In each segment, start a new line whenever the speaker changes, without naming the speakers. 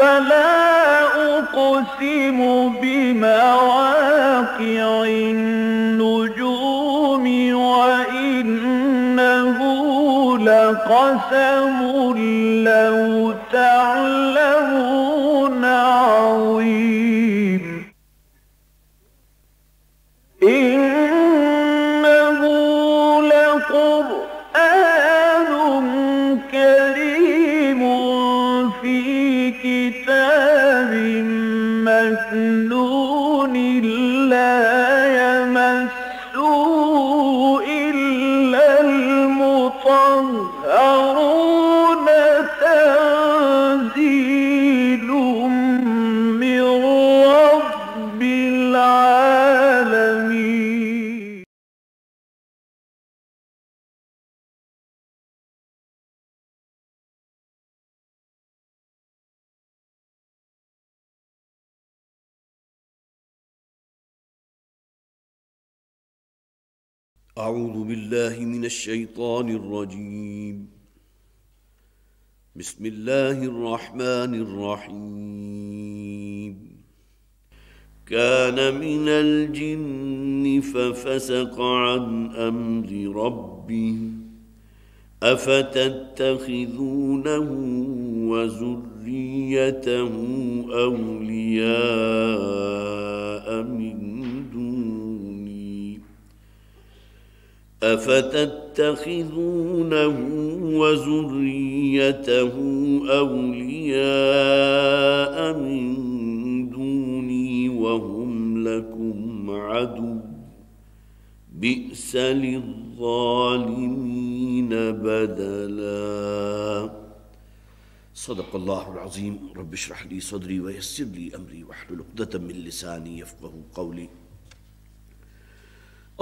فلا أقسم بمواقع النجوم وإنه لقسم لو تعلم أعوذ بالله من الشيطان الرجيم بسم الله الرحمن الرحيم كان من الجن ففسق عن أمر ربه أفتتخذونه وذريته أولياء من افتتخذونه وذريته اولياء من دوني وهم لكم عدو بئس للظالمين بدلا صدق الله العظيم رب اشرح لي صدري ويسر لي امري واحلل عقده من لساني يفقه قولي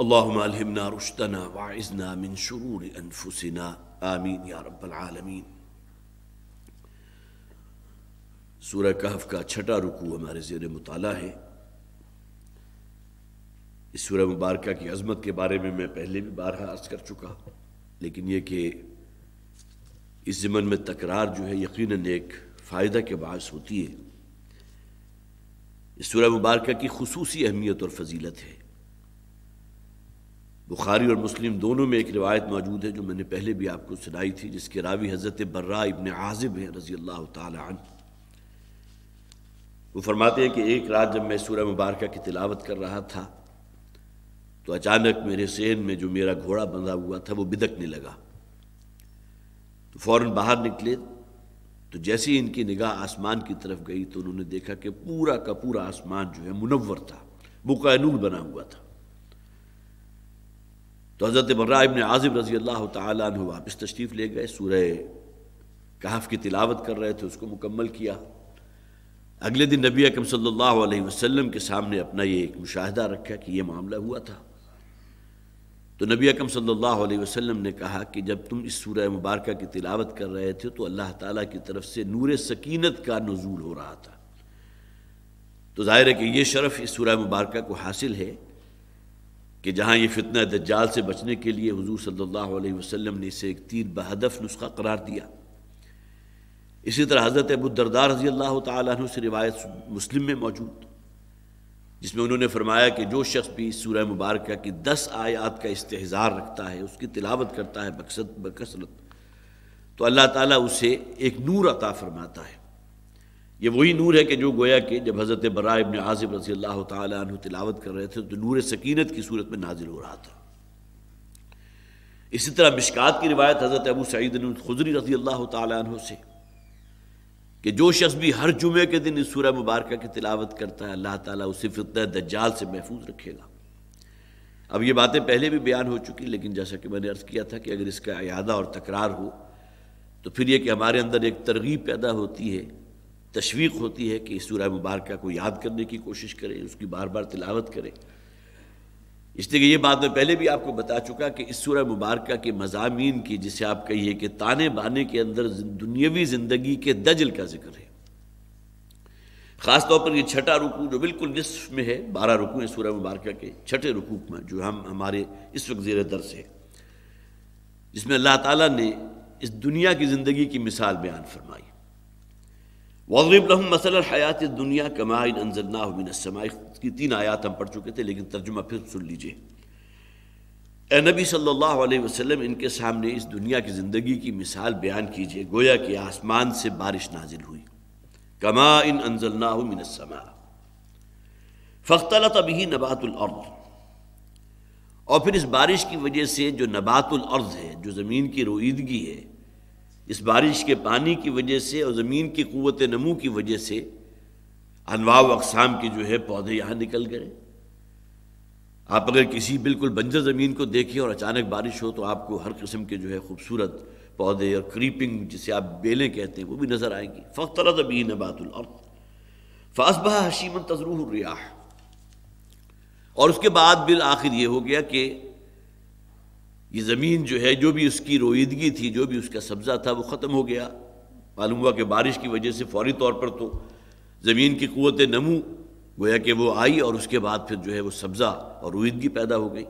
अल्लाम अलहमना रुशतना वाइजना मिन शरूर अनफुसना आमीन या रब्बालमीन सूर्य कहफ का छठा रुकू हमारे जेर मुताल है इस सूर्य मुबारक की अजमत के बारे में मैं पहले भी बारह अर्ज कर चुका लेकिन यह कि इस ज़मन में तकरार जो है यकीन एक फ़ायदा के बायस होती है इस सूर्य मुबारक की खसूसी अहमियत और फजीलत है बुखारी और मुस्लिम दोनों में एक रिवायत मौजूद है जो मैंने पहले भी आपको सुनाई थी जिसके रावी हज़रत बर्रा इबन आज़िब हैं रज़ी अल्लाह तन वो फरमाते हैं कि एक रात जब मैं सूर्य मुबारक की तिलावत कर रहा था तो अचानक मेरे सेन में जो मेरा घोड़ा बंधा हुआ था वो बिदकने लगा तो फ़ौर बाहर निकले तो जैसे ही इनकी निगाह आसमान की तरफ गई तो उन्होंने देखा कि पूरा का पूरा आसमान जो है मुनवर था वो बना हुआ था तो हज़रत बर्रा इबन आज़िब रज़ी अल्लाह तु वापस तशरीफ़ ले गए सूरह कहफ की तिलावत कर रहे थे उसको मुकम्मल किया अगले दिन नबी अकम सल्लल्लाहु अलैहि वसल्लम के सामने अपना ये एक मुशाहदा रखा कि यह मामला हुआ था तो नबी अकम सल्लल्लाहु अलैहि वसल्लम ने कहा कि जब तुम इस सूरह मुबारक की तिलावत कर रहे थे तो अल्लाह ताला की तरफ से नूर सकीनत का नजूल हो रहा था तो जाहिर है कि यह शरफ़ इस सूरह मुबारक को हासिल है कि जहाँ ये फितना दज्जाल से बचने के लिए हजूर सल्ला वसलम ने इसे एक तीर बहदफ नुस्खा करार दिया इसी तरह हज़रत अबू दरदार रजी अल्लाह तु से रिवायत मुस्लिम में मौजूद जिसमें उन्होंने फरमाया कि जो शख्स भी सूर्य मुबारक की दस आयात का इस्तेजार रखता है उसकी तिलावत करता है बकसत बकसरत तो अल्लाह ताली उसे एक नूर अता फरमाता है ये वही नूर है कि जो गोया कि जब हज़रत बरा इबन आज़िब रजी अल्लाह तु तिलावत कर रहे थे तो नूर सकीनत की सूरत में नाजिल हो रहा था इसी तरह मिशकात की रिवायत हज़रत अबू सईद खुजरी रजी अल्लाह तु से कि जो शख्स भी हर जुमे के दिन इस सूरह मुबारक की तिलावत करता है अल्लाह ताली उसे फित दज्जाल से महफूज रखेगा अब ये बातें पहले भी बयान हो चुकी लेकिन जैसा कि मैंने अर्ज़ किया था कि अगर इसका अदा और तकरार हो तो फिर यह कि हमारे अंदर एक तरगीब पैदा होती है तशवीक होती है कि सूर्य मुबारक को याद करने की कोशिश करें उसकी बार बार तिलावत करें इसलिए ये बात मैं पहले भी आपको बता चुका कि इस सूर्य मुबारक के मजामी की जिसे आप कहिए कि ताने बाने के अंदर दुनियावी ज़िंदगी के दजल का जिक्र है ख़ासतौर पर यह छठा रुकू जो बिल्कुल निसफ में है बारह रुकू है सूर्य मुबारक के छठे रुकू में जो हम हमारे इस वक्त ज़ेर दर्ज है जिसमें अल्लाह तला ने इस दुनिया की ज़िंदगी की मिसाल बयान फरमाई वजरब मसल हयात दुनिया कमाइन अनजन्ना मिनसमा की तीन आयात हम पढ़ चुके थे लेकिन तर्जुमा फिर सुन लीजिए ए नबी सल्लल्लाहु अलैहि इनके सामने इस दुनिया की ज़िंदगी की मिसाल बयान कीजिए गोया कि आसमान से बारिश नाजिल हुई कमा इन अनजल्ला मिनसमा फ़ख्तलत अभी नबातुलर्द और फिर इस बारिश की वजह से जो नबातुलर्द है जो ज़मीन की रोईदगी है इस बारिश के पानी की वजह से और ज़मीन की क़वत नमू की वजह से अनवा अकसाम के जो है पौधे यहाँ निकल गए आप अगर किसी बिल्कुल बंजर ज़मीन को देखें और अचानक बारिश हो तो आपको हर किस्म के जो है खूबसूरत पौधे और क्रीपिंग जिसे आप बेलें कहते हैं वो भी नज़र आएंगी फ़ख्तर तबी नबातुल फ़ासबा हशीमन तजरूह रिया और उसके बाद बिल आखिर ये हो गया कि ये ज़मीन जो है जो भी उसकी रोईदगी थी जो भी उसका सब्ज़ा था वो ख़त्म हो गया मालूम हुआ कि बारिश की वजह से फौरी तौर पर तो ज़मीन की क़वत नमू गोया कि वो आई और उसके बाद फिर जो है वो सब्ज़ा और रोईदगी पैदा हो गई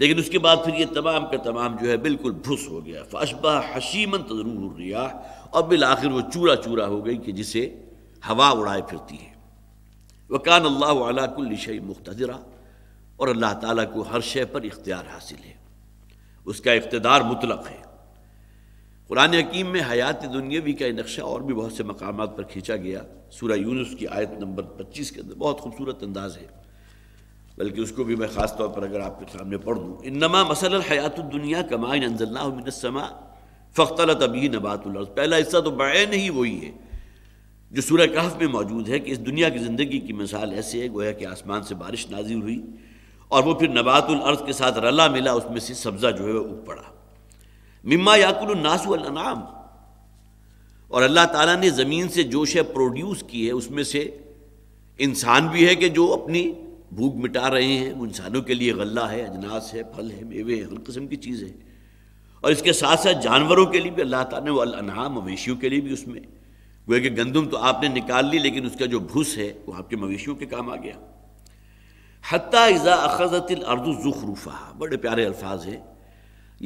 लेकिन उसके बाद फिर ये तमाम के तमाम जो है बिल्कुल भुस हो गया फशबा हशीमन तजरूर रिया और बिल आखिर वो चूरा चूरा हो गई कि जिसे हवा उड़ाए फिरती है वकान अल्लाह अलाकुल्लशई मुख्तरा और अल्लाह ताला को हर शय पर इख्तियार हासिल है उसका इकतदार मुतलक है कुरान हकीम में हयात दुनियावी का नक्शा और भी बहुत से मकाम पर खींचा गया सूर्य यूनुस की आयत नंबर पच्चीस के अंदर बहुत खूबसूरत अंदाज है बल्कि उसको भी मैं ख़ास तौर पर अगर आपके सामने पढ़ दूँ इन नमा मसल हयात दुनिया कमा नजल्लासमा फ़ख्तल तभी नबातल पहला हिस्सा तो बैन ही वही है जो सूर्य कहफ में मौजूद है कि इस दुनिया की ज़िंदगी की मिसाल ऐसी है गोया कि आसमान से बारिश नाजिल हुई और वो फिर नबातुल अर्ज के साथ रला मिला उसमें से सब्ज़ा जो है वह उग पड़ा मिम्मा याकुल नासु अनाम और अल्लाह ताला ने ज़मीन से जो शे प्रोड्यूस की है उसमें से इंसान भी है कि जो अपनी भूख मिटा रहे हैं वो इंसानों के लिए गला है अजनास है फल है मेवे हैं हर किस्म की चीज़ है और इसके साथ साथ जानवरों के लिए भी अल्लाह ताला ने वनाम मवेशियों के लिए भी उसमें है कि गंदम तो आपने निकाल ली लेकिन उसका जो भूस है वो आपके मवेशियों के काम आ गया हती इज़ा अखज़तिल अर्दु ज़ुखरूफ़ा बड़े प्यारे अल्फाज हैं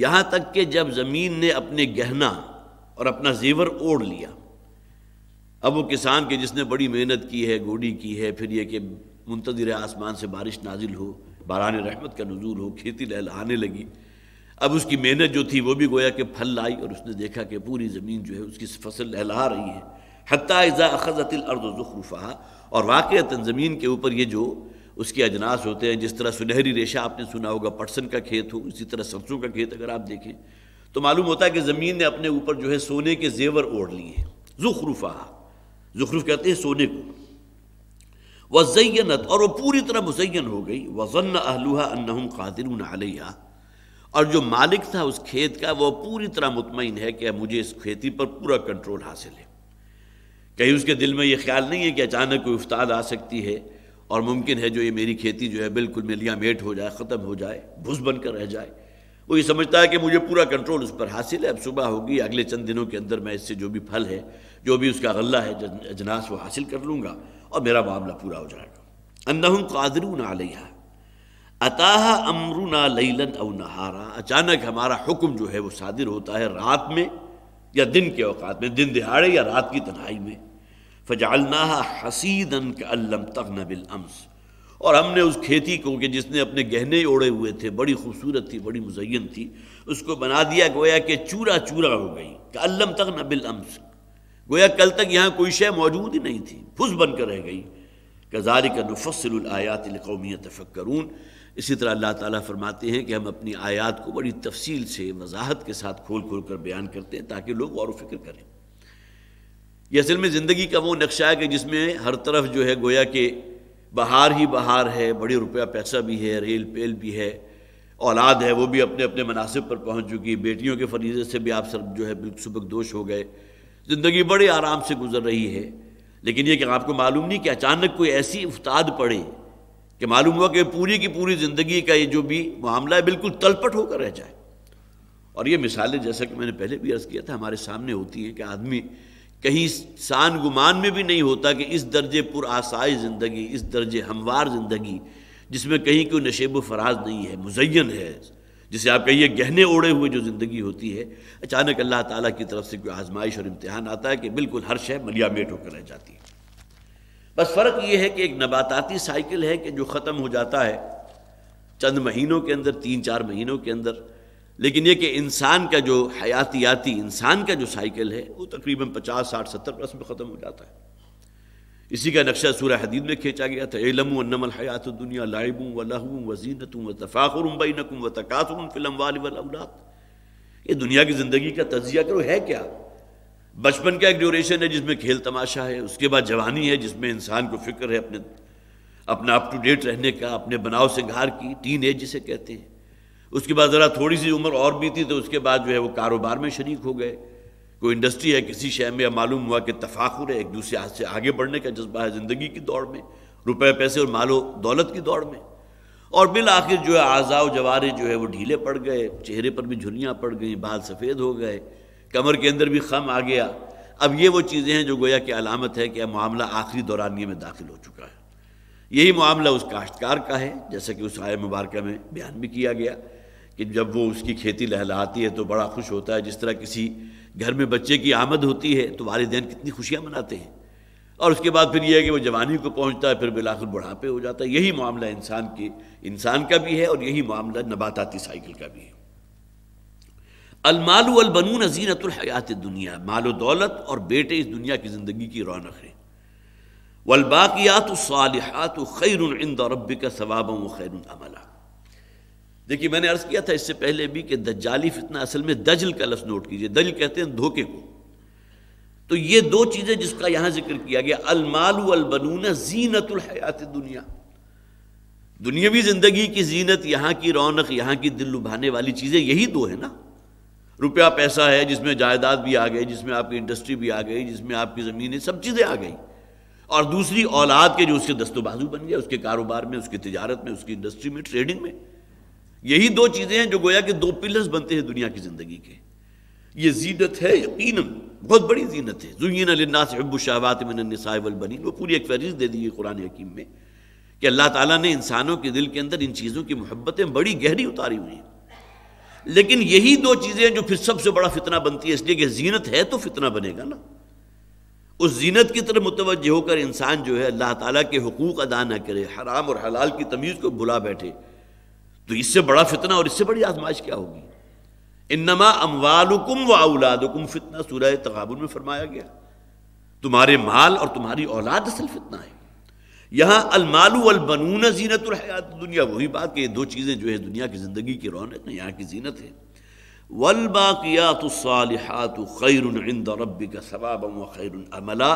यहाँ तक कि जब ज़मीन ने अपने गहना और अपना जेवर ओढ़ लिया अब वो किसान के जिसने बड़ी मेहनत की है गोडी की है फिर यह कि मुंतजर आसमान से बारिश नाजिल हो बारान रहमत का नजूल हो खेती लहलाने लगी अब उसकी मेहनत जो थी वो भी गोया कि फल लाई और उसने देखा कि पूरी ज़मीन जो है उसकी फसल लहला रही है हती इज़ा अखज़तिल अर्द ज़ुखरूफ़ा और वाक़ता ज़मीन के ऊपर ये जो उसके अजनास होते हैं जिस तरह सुनहरी रेशा आपने सुना होगा पटसन का खेत हो इसी तरह सरसों का खेत अगर आप देखें तो मालूम होता है कि ज़मीन ने अपने ऊपर जो है सोने के जेवर ओढ़ लिए हैं जुखरूफा जुखरूफ कहते हैं सोने को वजयनत और वो पूरी तरह मुजयन हो गई वजन अहलुहा कादिर आलिया और जो मालिक था उस खेत का वो पूरी तरह मुतमिन है कि मुझे इस खेती पर पूरा कंट्रोल हासिल है कहीं उसके दिल में ये ख्याल नहीं है कि अचानक कोई उस्ताद आ सकती है और मुमकिन है जो ये मेरी खेती जो है बिल्कुल मिलिया मेट हो जाए ख़त्म हो जाए भुस बन कर रह जाए वो ये समझता है कि मुझे पूरा कंट्रोल उस पर हासिल है अब सुबह होगी अगले चंद दिनों के अंदर मैं इससे जो भी फल है जो भी उसका गल्ला है अजनास वो हासिल कर लूँगा और मेरा मामला पूरा हो जाएगा ना लिया आलिया अताह ना लैलन अव नहारा अचानक हमारा हुक्म जो है वो शादिर होता है रात में या दिन के अवकात में दिन दिहाड़े या रात की तनाई में फजालना हसीदन का अल्लम तगन बिलअम्स और हमने उस खेती को कि जिसने अपने गहने ओढ़े हुए थे बड़ी खूबसूरत थी बड़ी मुजयन थी उसको बना दिया गोया कि चूरा चूरा हो गई कि अल्लम तगन बिलअम्स गोया कल तक यहाँ कोई शय मौजूद ही नहीं थी फुस बनकर रह गई कजारी का नफसलायात कौमी तफक्रून इसी तरह अल्लाह ताली फरमाते हैं कि हम अपनी आयात को बड़ी तफसील से वजाहत के साथ खोल खोल कर बयान करते हैं ताकि लोग और फिक्र करें ये असल में ज़िंदगी का वो नक्शा है कि जिसमें हर तरफ जो है गोया के बाहर ही बहार है बड़े रुपया पैसा भी है रेल पेल भी है औलाद है वो भी अपने अपने मनासिब पर पहुँच चुकी बेटियों के फरीजे से भी आप सब जो है बिल्कुल दोष हो गए ज़िंदगी बड़े आराम से गुजर रही है लेकिन यह कि आपको मालूम नहीं कि अचानक कोई ऐसी उफ्ताद पड़े कि मालूम हुआ कि पूरी की पूरी ज़िंदगी का ये जो भी मामला है बिल्कुल तलपट होकर रह जाए और ये मिसालें जैसा कि मैंने पहले भी अर्ज़ किया था हमारे सामने होती हैं कि आदमी कहीं शान गुमान में भी नहीं होता कि इस दर्जे पुर आसाई ज़िंदगी इस दर्जे हमवार ज़िंदगी जिसमें कहीं कोई नशेब फराज नहीं है मुजैन है जिसे आप कहिए गहने ओढ़े हुए जो ज़िंदगी होती है अचानक अल्लाह ताला की तरफ से कोई आजमाइश और इम्तहान आता है कि बिल्कुल हर मलिया मेट होकर रह जाती है बस फ़र्क ये है कि एक नबाताती साइकिल है कि जो ख़त्म हो जाता है चंद महीनों के अंदर तीन चार महीनों के अंदर लेकिन ये कि इंसान का जो हयातियाती इंसान का जो साइकिल है वो तकरीबन पचास साठ सत्तर बरस में ख़त्म हो जाता है इसी का नक्शा सूर हदीद में खींचा गया था एलमनमल हयात दुनिया लाइबू वलहू वजीनत व तफ़ाखुर नकुम व तकासुम फिल्म वाल ये दुनिया की ज़िंदगी का तजिया करो है क्या बचपन का एक ड्यूरेशन है जिसमें खेल तमाशा है उसके बाद जवानी है जिसमें इंसान को फिक्र है अपने अपना अप टू डेट रहने का अपने बनाव सिंगार की टीन एज जिसे कहते हैं उसके बाद ज़रा थोड़ी सी उम्र और बीती तो उसके बाद जो है वो कारोबार में शरीक हो गए कोई इंडस्ट्री है किसी शहर में मालूम हुआ कि तफाखुर है एक दूसरे हाथ से आगे बढ़ने का जज्बा है ज़िंदगी की दौड़ में रुपये पैसे और मालो दौलत की दौड़ में और बिल आखिर जो है आज़ाव जवारे जो है वो ढीले पड़ गए चेहरे पर भी झुलियाँ पड़ गई बाल सफ़ेद हो गए कमर के अंदर भी खम आ गया अब ये वो चीज़ें हैं जो गोया की अलामत है कि अब मामला आखिरी दौरानिए में दाखिल हो चुका है यही मामला उस काश्तकार का है जैसा कि उस आय मुबारक में बयान भी किया गया कि जब वो उसकी खेती लहलाती है तो बड़ा खुश होता है जिस तरह किसी घर में बच्चे की आमद होती है तो वालदेन कितनी खुशियाँ मनाते हैं और उसके बाद फिर यह है कि वो जवानी को पहुँचता है फिर बिलाखिर बुढ़ापे हो जाता है यही मामला इंसान के इंसान का भी है और यही मामला नबाताती साइकिल का भी है अलमाल अलबनून जीनतलहयात दुनिया मालो दौलत और बेटे इस दुनिया की ज़िंदगी की रौनक है वलबाकियात सालहत खैर इन रब का सवाब व खैर अमला देखिए मैंने अर्ज किया था इससे पहले भी कि दज्जाली फितना असल में दजल का लफ्ज नोट कीजिए दजल कहते हैं धोखे को तो ये दो चीजें जिसका यहां जिक्र किया गया अलमाल अलबनूना जीनत हयात दुनिया दुनियावी जिंदगी की जीनत यहां की रौनक यहां की दिल लुभाने वाली चीजें यही दो है ना रुपया पैसा है जिसमें जायदाद भी आ गई जिसमें आपकी इंडस्ट्री भी आ गई जिसमें आपकी है सब चीज़ें आ गई और दूसरी औलाद के जो उसके दस्तोबाजू बन गया उसके कारोबार में उसकी तजारत में उसकी इंडस्ट्री में ट्रेडिंग में यही दो चीज़ें हैं जो गोया के दो पिलर्स बनते हैं दुनिया की ज़िंदगी के ये जीनत है यकीन बहुत बड़ी जीनत है जुयन अलनास हब्बुशाहबात बनी वो पूरी एक फहरिस्त दे दी है कुरान हकीम में कि अल्लाह ताला ने इंसानों के दिल के अंदर इन चीज़ों की मोहब्बतें बड़ी गहरी उतारी हुई हैं लेकिन यही दो चीज़ें जो फिर सबसे बड़ा फितना बनती है इसलिए कि जीनत है तो फितना बनेगा ना उस जीनत की तरफ मुतवजह होकर इंसान जो है अल्लाह ताला के हकूक़ अदा ना करे हराम और हलाल की तमीज़ को भुला बैठे तो इससे बड़ा फितना और इससे बड़ी आजमाइश क्या होगी इन नमा अमवालकुम व औलादकुम फितना सूरह तगाबुल में फरमाया गया तुम्हारे माल और तुम्हारी औलाद असल फितना है यहाँ अलमालू अलबनून जीनत हयात दुनिया वही बात कि ये दो चीज़ें जो है दुनिया की ज़िंदगी की रौनक है यहाँ की जीनत है वलबाकियात खैरद रब का सवाब व खैर अमला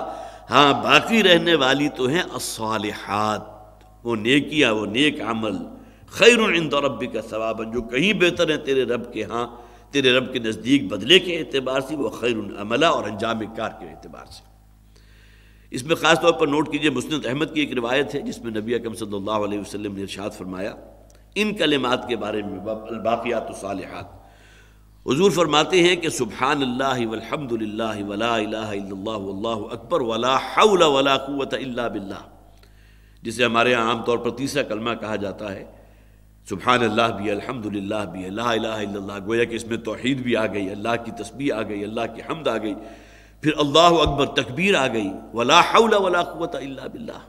हाँ बाकी रहने वाली तो हैं असालहत वो नेकिया वो नेक अमल खैर इंद रब का सवाबन जो कहीं बेहतर है तेरे रब के हाँ तेरे रब के नज़दीक बदले के अतबार से वह खैर अमला और अंजाम कार के अतबार से इसमें खास तौर पर नोट कीजिए मुस्नद अहमद की एक रवायत है जिसमें नबी अकम सल्ला वसलम ने इर्शाद फरमाया इन कलिमात के बारे में बाक़ियात सालहत हजूर फरमाते हैं कि सुबहान अल्लाह वलहमदिल्ला वला अकबर वला हौला वला कुत बिल्ला जिसे हमारे यहाँ आमतौर पर तीसरा कलमा कहा जाता है सुबहान अल्लाह भी अल्हम्दुलिल्लाह भी अल्लाह गोया कि इसमें तोहद भी आ गई अल्लाह की तस्बी आ गई अल्लाह की हमद आ गई फिर अल्लाह अकबर तकबीर आ गई वला हौला वला क़ुव्वत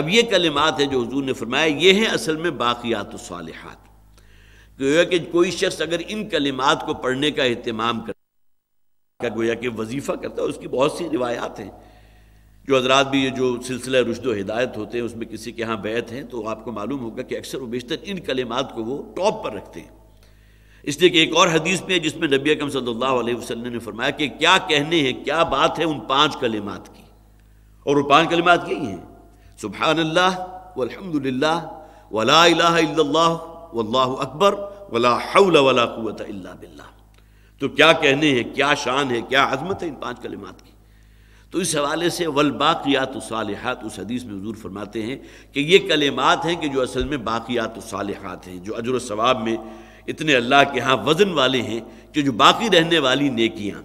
अब ये कलिमात है जो हजूर ने फरमाया ये हैं असल में बाक़ियात सालहत गोया कि कोई शख्स अगर इन कलिमात को पढ़ने का अहतमाम कर गोया कि वजीफ़ा करता है उसकी बहुत सी रिवायात हैं जो हजरात भी ये जो सिलसिला रुशद हिदायत होते हैं उसमें किसी के यहाँ बैत हैं तो आपको मालूम होगा कि अक्सर वेशतर इन कलिमात को वो टॉप पर रखते हैं इसलिए कि एक और हदीस में जिसमें नबी अकम सल्ला अलैहि ने फरमाया कि क्या कहने हैं क्या बात है उन पाँच कलिमात की और वो पाँच कलिमात यही हैं सुबह अल्लाह वलहमदिल्ला वला अकबर वाला बिल्ला तो क्या कहने हैं क्या शान है क्या आज़मत है इन पाँच कलिमात की तो इस हवाले से वलबाक़ियात बाक़ियात सालहत उस हदीस में हजूर फरमाते हैं कि ये कलेमात हैं कि जो असल में बाक़ियात सालहत हैं जो अजर सवाब में इतने अल्लाह के यहाँ वज़न वाले हैं कि जो बाकी रहने वाली नेकियाँ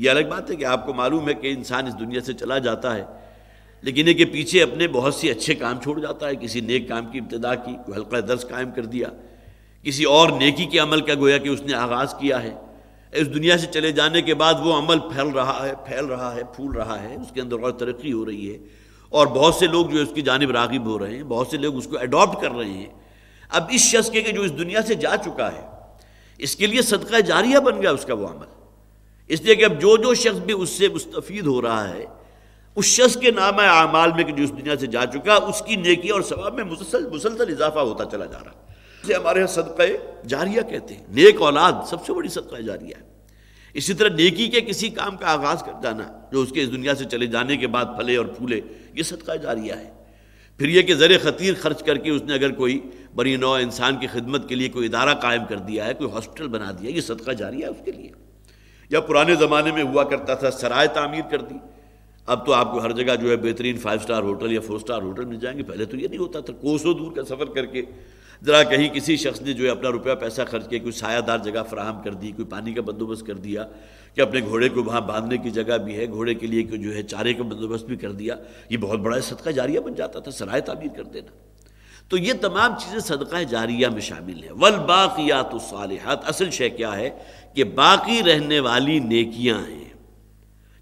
ये अलग बात है कि आपको मालूम है कि इंसान इस दुनिया से चला जाता है लेकिन इनके पीछे अपने बहुत से अच्छे काम छोड़ जाता है किसी नेक काम की इब्तदा की हल्का दर्ज कायम कर दिया किसी और नेकी के अमल का गोया कि उसने आगाज़ किया है इस दुनिया से चले जाने के बाद वो अमल फैल रहा है फैल रहा है फूल रहा है उसके अंदर और तरक्की हो रही है और बहुत से लोग जो है उसकी जानब रागिब हो रहे हैं बहुत से लोग उसको अडॉप्ट कर रहे हैं अब इस शख्स के जो इस दुनिया से जा चुका है इसके लिए सदका जारिया बन गया उसका वो अमल इसलिए कि अब जो जो शख्स भी उससे मुस्तफ़ हो रहा है उस शख्स के नाम अमाल में कि जो इस दुनिया से जा चुका उसकी नेकी और सवाब में मुसलसल मुसलसल इजाफा होता चला जा रहा है ये हमारे यहाँ सदक़ जारिया कहते हैं नेक औलाद सबसे बड़ी सदका जारिया है इसी तरह नेकी के किसी काम का आगाज़ कर जाना जो उसके इस दुनिया से चले जाने के बाद फले और फूले ये सदका जारिया है फिर यह कि ज़र ख़तीर खर्च करके उसने अगर कोई बड़ी नौ इंसान की खिदमत के लिए कोई इदारा कायम कर दिया है कोई हॉस्पिटल बना दिया ये सदका जारिया है उसके लिए या पुराने ज़माने में हुआ करता था सराय तमीर कर दी अब तो आपको हर जगह जो है बेहतरीन फाइव स्टार होटल या फोर स्टार होटल मिल जाएंगे पहले तो ये नहीं होता था कोसों दूर का सफ़र करके ज़रा कहीं किसी शख्स ने जो है अपना रुपया पैसा खर्च किया कोई सायादार जगह फराहम कर दी कोई पानी का बंदोबस्त कर दिया कि अपने घोड़े को वहाँ बांधने की जगह भी है घोड़े के लिए जो है चारे का बंदोबस्त भी कर दिया ये बहुत बड़ा सदका जारिया बन जाता था सराय ताबीर कर देना तो ये तमाम चीज़ें सदका जारिया में शामिल है वल बाक़ियात साल असल शे क्या है कि बाकी रहने वाली नेकियाँ हैं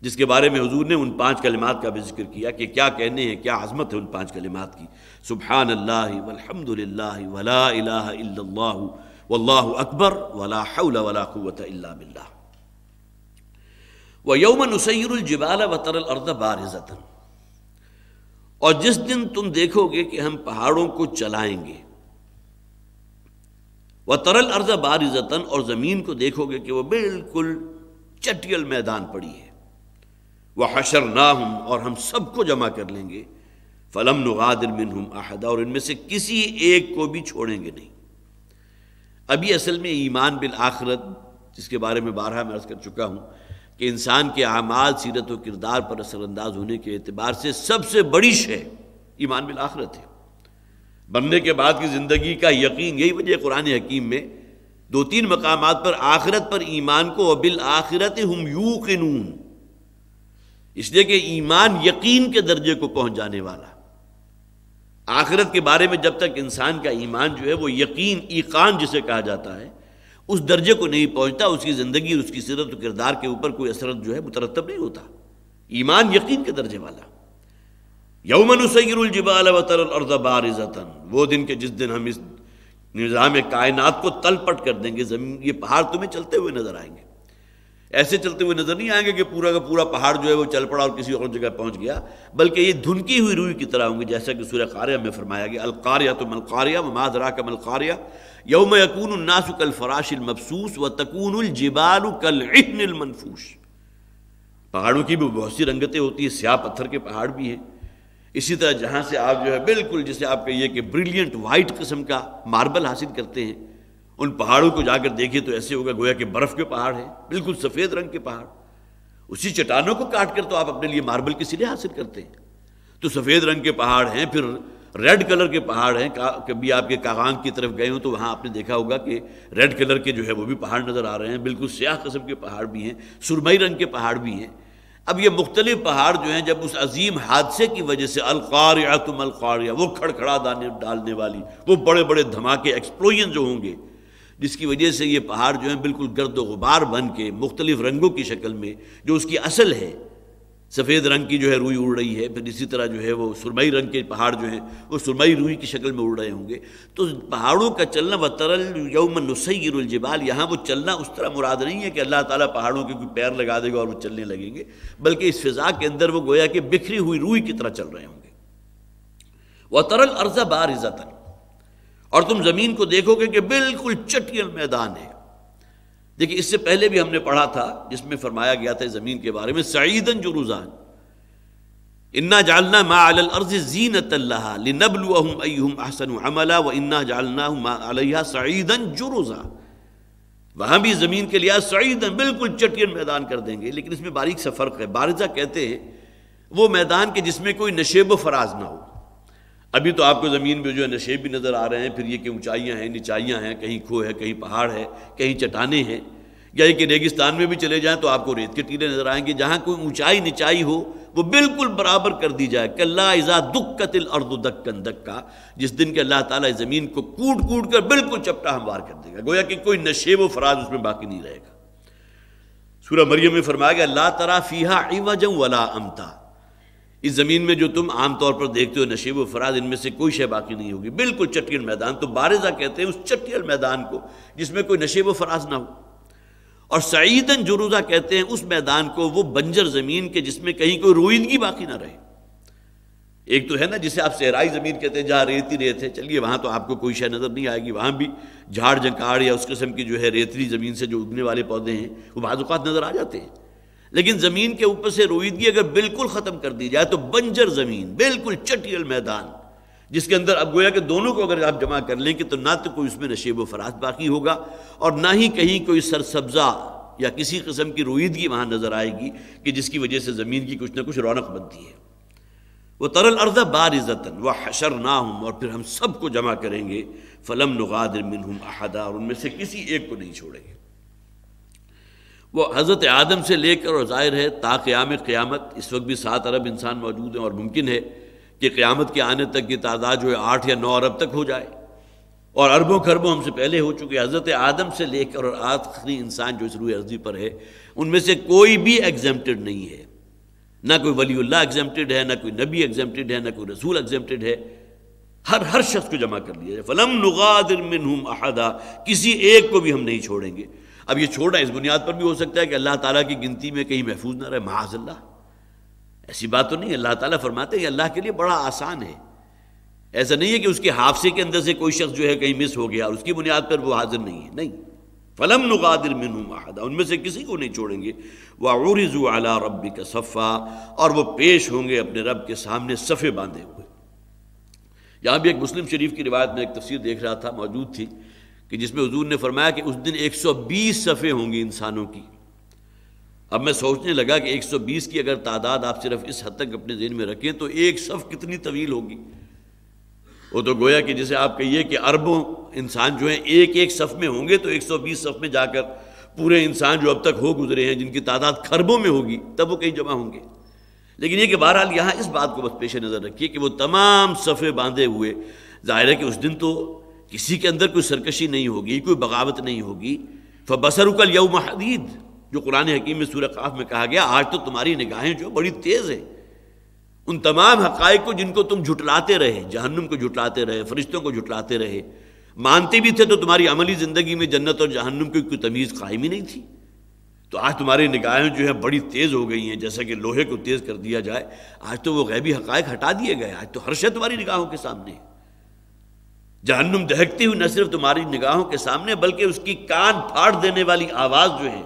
जिसके बारे में हजूर ने उन पाँच कलिमात का भी जिक्र किया कि क्या कहने हैं क्या आज़मत है उन पाँच कलिमात की सुबहान अल्लाह वलहमदिल्ला वला अकबर वाला वला व यौमन उसैरजिबाल व तरल अर्द बारजतन और जिस दिन तुम देखोगे कि हम पहाड़ों को चलाएंगे व तरल अर्ज बारजतन और ज़मीन को देखोगे कि वह बिल्कुल चटियल मैदान पड़ी है व हशर ना हम और हम सबको जमा कर लेंगे फ़लम नगादिल मिन हम अहदा और इनमें से किसी एक को भी छोड़ेंगे नहीं अभी असल में ईमान बिल आखरत जिसके बारे में बारह मैं अर्ज़ कर चुका हूँ कि इंसान के आमाल सीरत व किरदार पर असरानंदाज होने के अतबार से सबसे बड़ी शय ईमान बिल आखरत है बनने के बाद की ज़िंदगी का यकीन यही वजह कुरान हकीम में दो तीन मकाम पर आखरत पर ईमान को बिल आखरत हम यूक़नून इसलिए कि ईमान यकीन के दर्जे को पहुंच जाने वाला आखिरत के बारे में जब तक इंसान का ईमान जो है वो यकीन ईकान जिसे कहा जाता है उस दर्जे को नहीं पहुंचता उसकी ज़िंदगी उसकी सीरत किरदार के ऊपर कोई असरत जो है मुतरतब नहीं होता ईमान यकीन के दर्जे वाला यौमन सैरजिबाल वतर बारिजतन वो दिन के जिस दिन हम इस निज़ाम कायनात को तलपट कर देंगे ज़मीन ये पहाड़ तुम्हें चलते हुए नजर आएंगे ऐसे चलते हुए नजर नहीं आएंगे कि पूरा का पूरा पहाड़ जो है वो चल पड़ा और किसी और जगह पहुंच गया बल्कि ये धुनकी हुई रूई की तरह होंगी जैसा कि सूर्य क़ारिया में फरमाया गया अलकारिया तो मलकारिया माजरा का मलकारिया यौम यकून नासुकल फराशिल मफसूस व तकून जिबाल कल मनफूस पहाड़ों की भी बहुत सी रंगतें होती है स्याह पत्थर के पहाड़ भी हैं इसी तरह जहाँ से आप जो है बिल्कुल जिसे आप कहिए कि ब्रिलियंट वाइट किस्म का मार्बल हासिल करते हैं उन पहाड़ों को जाकर देखिए तो ऐसे होगा गोया के बर्फ के पहाड़ हैं बिल्कुल सफेद रंग के पहाड़ उसी चट्टानों को काट कर तो आप अपने लिए मार्बल के सिले हासिल करते हैं तो सफेद रंग के पहाड़ हैं फिर रेड कलर के पहाड़ हैं कभी आपके कागांग की तरफ गए हो तो वहाँ आपने देखा होगा कि रेड कलर के जो है वो भी पहाड़ नज़र आ रहे हैं बिल्कुल स्याह कस्म के पहाड़ भी हैं सुरमई रंग के पहाड़ भी हैं अब ये मुख्तलि पहाड़ जो हैं जब उस अजीम हादसे की वजह से अलखार या तुम या वो खड़खड़ा दाने डालने वाली वो बड़े बड़े धमाके एक्सप्लोजन जो होंगे जिसकी वजह से ये पहाड़ जो हैं बिल्कुल गर्द गुबार बन के मुख्तलिफ रंगों की शक्ल में जो उसकी असल है सफ़ेद रंग की जो है रुई उड़ रही है फिर इसी तरह जो है वो सुरमई रंग के पहाड़ जो हैं वो सुरमई रुई की शक्ल में उड़ रहे होंगे तो पहाड़ों का चलना व तरल यौम जबाल यहाँ वो चलना उस तरह मुराद नहीं है कि अल्लाह ताला पहाड़ों के कोई पैर लगा देगा और वो चलने लगेंगे बल्कि इस फिज़ा के अंदर वो गोया कि बिखरी हुई रूई की तरह चल रहे होंगे व तरल अर्जा बार इज़ातन और तुम ज़मीन को देखोगे कि बिल्कुल चटियल मैदान है देखिए इससे पहले भी हमने पढ़ा था जिसमें फरमाया गया था ज़मीन के बारे में सईदन रुझान इन्ना जालना मा अल अर्ज जीन लिनबलुम अहसन अमला व इन्ना जालना मा सईदन जुरूजा भी ज़मीन के लिए सईदन बिल्कुल चटियल मैदान कर देंगे लेकिन इसमें बारीक सा फ़र्क है बारिजा कहते हैं वो मैदान के जिसमें कोई नशेब फराज ना हो अभी तो आपको ज़मीन में जो है नशे भी नज़र आ रहे हैं फिर ये कि ऊंचाइयां हैं निचाइयां हैं कहीं खो है कहीं पहाड़ है कहीं चटाने हैं या कि रेगिस्तान में भी चले जाएं तो आपको रेत के टीले नज़र आएंगे जहाँ कोई ऊंचाई निचाई हो वो बिल्कुल बराबर कर दी जाए कल्ला इज़ा दुक्कतिल अर्द दक्कन दक्का जिस दिन के अल्लाह ताली ज़मीन को कूट कूट कर बिल्कुल चपटा हमवार कर देगा गोया कि कोई नशे व फराज उसमें बाकी नहीं रहेगा सूर्य मरियम में फरमाया गया अल्लाह तरा फ़ीहा जम वला अमता इस ज़मीन में जो तुम आमतौर पर देखते हो नशीब व फराज इनमें से कोई शय बाकी नहीं होगी बिल्कुल चटियल मैदान तो बारिजा कहते हैं उस चटियल मैदान को जिसमें कोई नशीब व फराज ना हो और सईदन जुरूजा कहते हैं उस मैदान को वो बंजर ज़मीन के जिसमें कहीं कोई रोइंदगी बाकी ना रहे एक तो है ना जिसे आप सहराई ज़मीन कहते हैं जहाँ रेती रेत है चलिए वहाँ तो आपको कोई शय नज़र नहीं आएगी वहाँ भी झाड़ जंकाड़ या उस किस्म की जो है रेतरी ज़मीन से जो उगने वाले पौधे हैं वो बाज़ात नज़र आ जाते हैं लेकिन ज़मीन के ऊपर से रोईदगी अगर बिल्कुल ख़त्म कर दी जाए तो बंजर ज़मीन बिल्कुल चटियल मैदान जिसके अंदर अब गोया के दोनों को अगर आप जमा कर लेंगे तो ना तो कोई उसमें नशेब व बाकी होगा और ना ही कहीं कोई सरसब्ज़ा या किसी किस्म की रोईदगी वहाँ नज़र आएगी कि जिसकी वजह से ज़मीन की कुछ ना कुछ रौनक बनती है वह तरल अर्जा बार इज़तन वह हशर ना हम और फिर हम सबको जमा करेंगे फ़लम नगादर मिन हम अहदा और उनमें से किसी एक को नहीं छोड़ेंगे वो हज़रत आदम से लेकर और ज़ाहिर है ताक़्याम क़्यामत इस वक्त भी सात अरब इंसान मौजूद हैं और मुमकिन है कि क़्यामत के आने तक की तादाद जो है आठ या नौ अरब तक हो जाए और अरबों खरबों हमसे पहले हो चुके हज़रत आदम से लेकर और आखिरी इंसान जो इस रूह अर्जी पर है उनमें से कोई भी एग्जेम्प्टेड नहीं है ना कोई वली एग्जेम्प्टेड है ना कोई नबी एग्जेम्प्टेड है ना कोई रसूल एग्जेम्प्टेड है हर हर शख्स को जमा कर लिया जाए फलम नगा मिन अहदा किसी एक को भी हम नहीं छोड़ेंगे अब ये छोड़ना इस बुनियाद पर भी हो सकता है कि अल्लाह ताला की गिनती में कहीं महफूज ना रहे महाजल्ला ऐसी बात तो नहीं अल्लाह ताला फरमाते हैं अल्लाह के लिए बड़ा आसान है ऐसा नहीं है कि उसके हाफसे के अंदर से कोई शख्स जो है कहीं मिस हो गया और उसकी बुनियाद पर वो हाजिर नहीं है नहीं फलम नुकादिर मिन महदा उनमें से किसी को नहीं छोड़ेंगे वह उर्जू अला रबी का सफ़ा और वह पेश होंगे अपने रब के सामने सफ़े बांधे हुए यहाँ भी एक मुस्लिम शरीफ की रिवायत में एक तस्वीर देख रहा था मौजूद थी कि जिसमें हजूर ने फरमाया कि उस दिन एक सौ बीस सफ़े होंगी इंसानों की अब मैं सोचने लगा कि एक सौ बीस की अगर तादाद आप सिर्फ इस हद तक अपने जहन में रखें तो एक सफ़ कितनी तवील होगी वो तो गोया कि जैसे आप कहिए कि अरबों इंसान जो है एक एक सफ़ में होंगे तो एक सौ बीस सफ़ में जाकर पूरे इंसान जो अब तक हो गुजरे हैं जिनकी तादाद खरबों में होगी तब वो कहीं जमा होंगे लेकिन ये कि बहरहाल यहाँ इस बात को बस पेश नज़र रखिए कि वो तमाम सफ़े बांधे हुए ज़ाहिर है कि उस दिन तो किसी के अंदर कोई सरकशी नहीं होगी कोई बगावत नहीं होगी फबसरुकल यऊ महदीद जो कुरान हकीम में सूर काफ में कहा गया आज तो तुम्हारी निगाहें जो बड़ी तेज़ है उन तमाम हक़ को जिनको तुम झुटलाते रहे जहन्नुम को झुटलाते रहे फरिश्तों को झुटलाते रहे मानते भी थे तो तुम्हारी अमली ज़िंदगी में जन्नत और जहन्नुम की कोई तमीज़ कायम ही नहीं थी तो आज तुम्हारी निगाहें जो है बड़ी तेज़ हो गई हैं जैसा कि लोहे को तेज़ कर दिया जाए आज तो वो गैबी हक़ हटा दिए गए आज तो हर्ष तुम्हारी निगाहों के सामने है जहन्नुम दहकती हुई न सिर्फ तुम्हारी निगाहों के सामने बल्कि उसकी कान फाड़ देने वाली आवाज़ जो है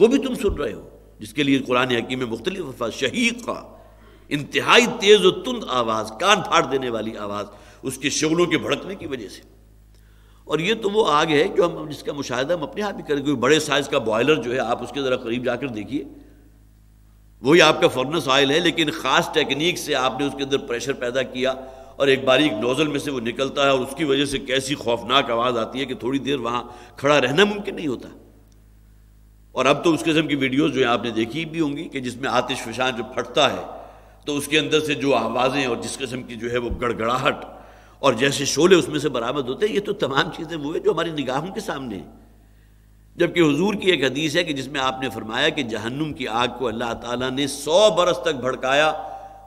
वो भी तुम सुन रहे हो जिसके लिए कुरान हकीम में मुख्तलिफ शहीक का इंतहाई तेज़ व तुंद आवाज़ कान फाड़ देने वाली आवाज़ उसके शगलों के भड़कने की वजह से और ये तो वो आग है जो हम जिसका मुशाह हम अपने आप ही करेंगे बड़े साइज़ का बॉयलर जो है आप उसके ज़रा करीब जाकर देखिए वही आपका फर्नस ऑयल है लेकिन ख़ास टेक्निक से आपने उसके अंदर प्रेशर पैदा किया और एक बारीक नोज़ल में से वो निकलता है और उसकी वजह से कैसी खौफनाक आवाज़ आती है कि थोड़ी देर वहाँ खड़ा रहना मुमकिन नहीं होता और अब तो उस किस्म की वीडियोज़ जो आपने देखी भी होंगी कि जिसमें आतिश फिशान जो फटता है तो उसके अंदर से जो आवाज़ें और जिस किस्म की जो है वो गड़गड़ाहट और जैसे शोले उसमें से बरामद होते हैं ये तो तमाम चीज़ें वो है जो हमारी निगाहों के सामने हैं जबकि हुजूर की एक हदीस है कि जिसमें आपने फरमाया कि जहन्नुम की आग को अल्लाह ताला ने सौ बरस तक भड़काया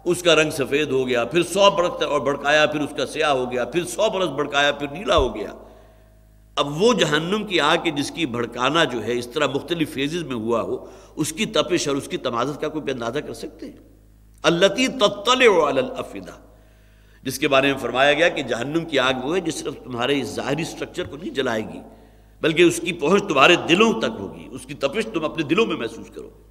उसका रंग सफ़ेद हो गया फिर सौ बरस और भड़काया फिर उसका स्याह हो गया फिर सौ बरस भड़काया फिर नीला हो गया अब वो जहन्नुम की आग के जिसकी भड़काना जो है इस तरह मुख्तलि फेजेज में हुआ हो उसकी तपिश और उसकी तमाजत का कोई अंदाज़ा कर सकते हैं अल्लती तत्तल अफिदा जिसके बारे में फरमाया गया कि जहन्नुम की आग वो है जिस सिर्फ तुम्हारे इस ज़ाहरी स्ट्रक्चर को नहीं जलाएगी बल्कि उसकी पहुँच तुम्हारे दिलों तक होगी उसकी तपिश तुम अपने दिलों में महसूस करोगे